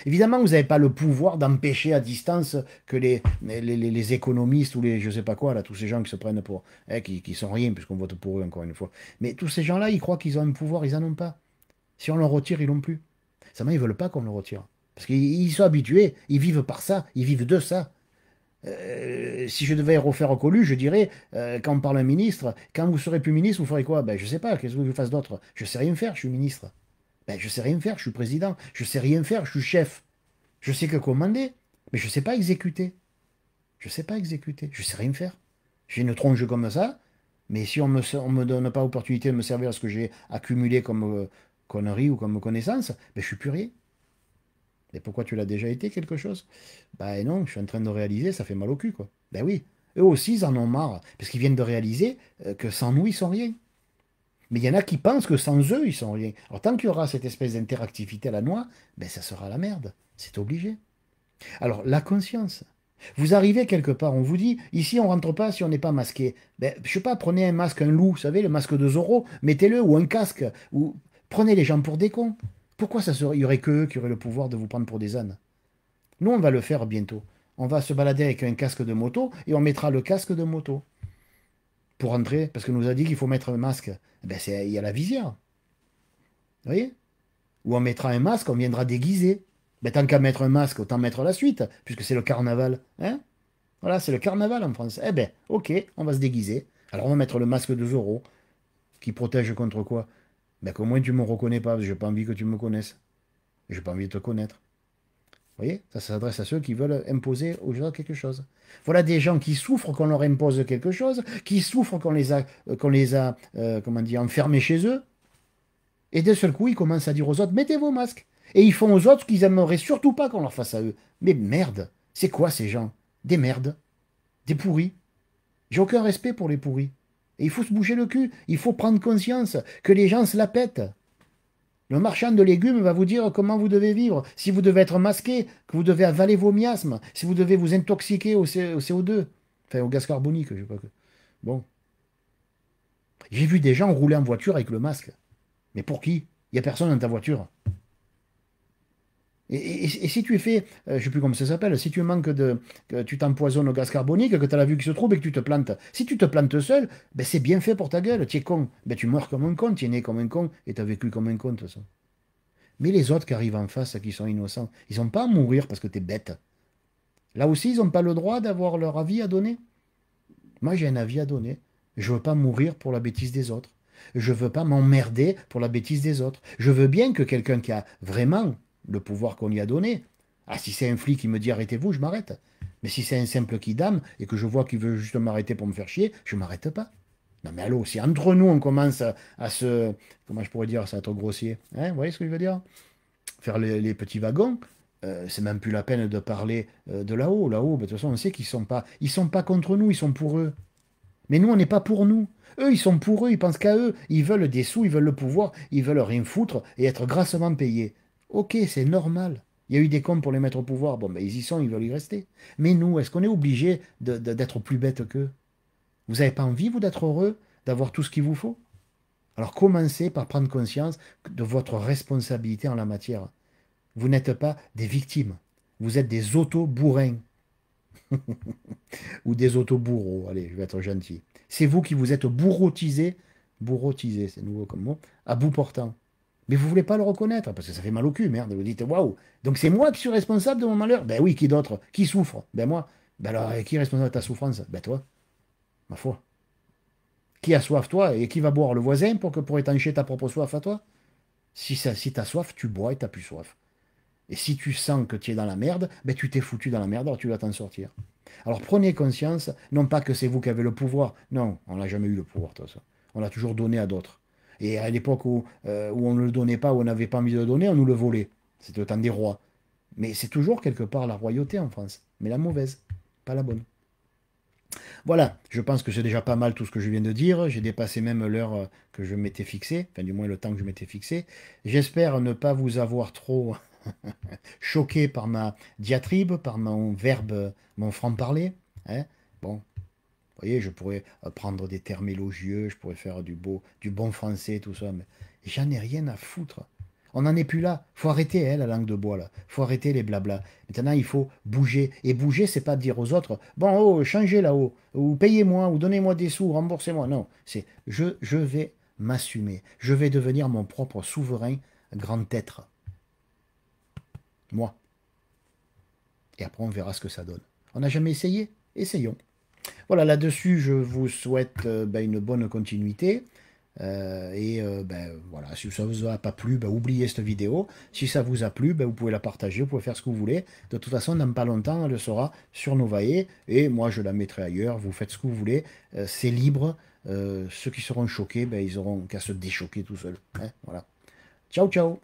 Évidemment, vous n'avez pas le pouvoir d'empêcher à distance que les, les, économistes ou les je sais pas quoi, là, tous ces gens qui se prennent pour. Eh, qui, sont rien, puisqu'on vote pour eux encore une fois. Mais tous ces gens-là, ils croient qu'ils ont un pouvoir, ils n'en ont pas. Si on leur retire, ils l'ont plus. Seulement, ils veulent pas qu'on le retire. Parce qu'ils sont habitués, ils vivent par ça, ils vivent de ça. Euh, si je devais refaire au colu, je dirais, euh, quand on parle un ministre, quand vous serez plus ministre, vous ferez quoi Ben, je sais pas, qu'est-ce que je fasse d'autre Je sais rien faire, je suis ministre. Ben, je sais rien faire, je suis président. Je sais rien faire, je suis chef. Je sais que commander, mais je sais pas exécuter. Je sais pas exécuter, je sais rien faire. J'ai une tronche comme ça, mais si on me, me donne pas l'opportunité de me servir à ce que j'ai accumulé comme euh, connerie ou comme connaissance, ben, je suis plus rien. Mais pourquoi tu l'as déjà été quelque chose Ben non, je suis en train de réaliser, ça fait mal au cul, quoi. Ben oui, eux aussi, ils en ont marre, parce qu'ils viennent de réaliser euh, que sans nous, ils sont rien. Mais il y en a qui pensent que sans eux, ils sont rien. Alors tant qu'il y aura cette espèce d'interactivité à la noix, ben ça sera la merde. C'est obligé. Alors la conscience. Vous arrivez quelque part, on vous dit, ici on rentre pas si on n'est pas masqué. Ben, je sais pas, prenez un masque, un loup, vous savez, le masque de Zorro, mettez-le, ou un casque, ou prenez les gens pour des cons. Pourquoi ça serait, il n'y aurait qu'eux qui auraient le pouvoir de vous prendre pour des ânes Nous, on va le faire bientôt. On va se balader avec un casque de moto et on mettra le casque de moto pour entrer, parce qu'on nous a dit qu'il faut mettre un masque. Eh ben il y a la visière. Vous voyez Ou on mettra un masque, on viendra déguiser. Mais ben, tant qu'à mettre un masque, autant mettre la suite, puisque c'est le carnaval. Hein voilà, c'est le carnaval en France. Eh ben, ok, on va se déguiser. Alors on va mettre le masque de Zorro, qui protège contre quoi ben qu'au moins tu ne me reconnais pas, je n'ai pas envie que tu me connaisses. Je n'ai pas envie de te connaître. Vous voyez, ça s'adresse à ceux qui veulent imposer aux gens quelque chose. Voilà des gens qui souffrent qu'on leur impose quelque chose, qui souffrent qu'on les a, euh, les a euh, comment dire, enfermés chez eux. Et d'un seul coup, ils commencent à dire aux autres, mettez vos masques. Et ils font aux autres ce qu'ils n'aimeraient surtout pas qu'on leur fasse à eux. Mais merde, c'est quoi ces gens Des merdes, des pourris. J'ai aucun respect pour les pourris. Il faut se bouger le cul. Il faut prendre conscience que les gens se la pètent. Le marchand de légumes va vous dire comment vous devez vivre, si vous devez être masqué, que vous devez avaler vos miasmes, si vous devez vous intoxiquer au, CO2, enfin au gaz carbonique, je sais pas. Bon. J'ai vu des gens rouler en voiture avec le masque. Mais pour qui Il n'y a personne dans ta voiture. Et, si tu es fait euh, je sais plus comment ça s'appelle, si tu manques de, que tu t'empoisonnes au gaz carbonique, que tu as la vue qui se trouve et que tu te plantes, si tu te plantes seul, ben c'est bien fait pour ta gueule, tu es con, ben, tu meurs comme un con, tu es né comme un con et tu as vécu comme un con de toute Mais les autres qui arrivent en face, qui sont innocents, ils n'ont pas à mourir parce que tu es bête. Là aussi, ils n'ont pas le droit d'avoir leur avis à donner. Moi, j'ai un avis à donner. Je veux pas mourir pour la bêtise des autres. Je veux pas m'emmerder pour la bêtise des autres. Je veux bien que quelqu'un qui a vraiment le pouvoir qu'on lui a donné. Ah, si c'est un flic qui me dit arrêtez-vous, je m'arrête. Mais si c'est un simple qui dame et que je vois qu'il veut juste m'arrêter pour me faire chier, je m'arrête pas. Non mais allô, si entre nous on commence à, se... Comment je pourrais dire ça, trop être grossier hein, Vous voyez ce que je veux dire Faire les, petits wagons, euh, c'est même plus la peine de parler euh, de là-haut. Là-haut, bah, de toute façon, on sait qu'ils sont pas... Ils sont pas contre nous, ils sont pour eux. Mais nous, on n'est pas pour nous. Eux, ils sont pour eux, ils pensent qu'à eux. Ils veulent des sous, ils veulent le pouvoir, ils veulent rien foutre et être grassement payés. Ok, c'est normal. Il y a eu des comptes pour les mettre au pouvoir. Bon, ben, ils y sont, ils veulent y rester. Mais nous, est-ce qu'on est obligé d'être plus bêtes qu'eux Vous n'avez pas envie, vous, d'être heureux, d'avoir tout ce qu'il vous faut Alors commencez par prendre conscience de votre responsabilité en la matière. Vous n'êtes pas des victimes. Vous êtes des auto-bourrins. Ou des auto-bourreaux. Allez, je vais être gentil. C'est vous qui vous êtes bourrotisés. Bourrotisés, c'est nouveau comme mot. À bout portant. Mais vous voulez pas le reconnaître, parce que ça fait mal au cul, merde. Vous dites, waouh, donc c'est moi qui suis responsable de mon malheur Ben oui, qui d'autre Qui souffre Ben moi. Ben alors, euh, qui est responsable de ta souffrance Ben toi, ma foi. Qui a soif, toi Et qui va boire le voisin pour, que, pour étancher ta propre soif à toi Si, ça, si t'as soif, tu bois et t'as plus soif. Et si tu sens que tu es dans la merde, ben tu t'es foutu dans la merde, alors tu vas t'en sortir. Alors prenez conscience, non pas que c'est vous qui avez le pouvoir, non, on n'a jamais eu le pouvoir, toi, ça. On l'a toujours donné à d'autres. Et à l'époque euh, où, on ne le donnait pas, où on n'avait pas envie de le donner, on nous le volait. C'était le temps des rois. Mais c'est toujours quelque part la royauté en France. Mais la mauvaise, pas la bonne. Voilà, je pense que c'est déjà pas mal tout ce que je viens de dire. J'ai dépassé même l'heure euh, que je m'étais fixée, enfin du moins le temps que je m'étais fixé. J'espère ne pas vous avoir trop choqué par ma diatribe, par mon verbe, mon franc-parler. Hein. bon, je pourrais euh, prendre des termes élogieux, je pourrais faire du beau, du bon français, tout ça, mais j'en ai rien à foutre. On n'en est plus là. Faut arrêter hein, la langue de bois là. Faut arrêter les blablas. Maintenant, il faut bouger. Et bouger, c'est pas dire aux autres bon, oh, changez là-haut, ou payez-moi, ou donnez-moi des sous, remboursez-moi. Non, c'est je, je vais m'assumer. Je vais devenir mon propre souverain grand être. Moi. Et après, on verra ce que ça donne. On n'a jamais essayé Essayons voilà, là-dessus, je vous souhaite euh, ben, une bonne continuité. Euh, et euh, ben, voilà, si ça vous a pas plu, ben, oubliez cette vidéo. Si ça vous a plu, ben, vous pouvez la partager, vous pouvez faire ce que vous voulez. De toute façon, dans pas longtemps, elle sera sur Novae et moi je la mettrai ailleurs. Vous faites ce que vous voulez, c'est libre. ceux qui seront choqués, ils auront qu'à se déchoquer tout seuls. Hein, voilà. Ciao, ciao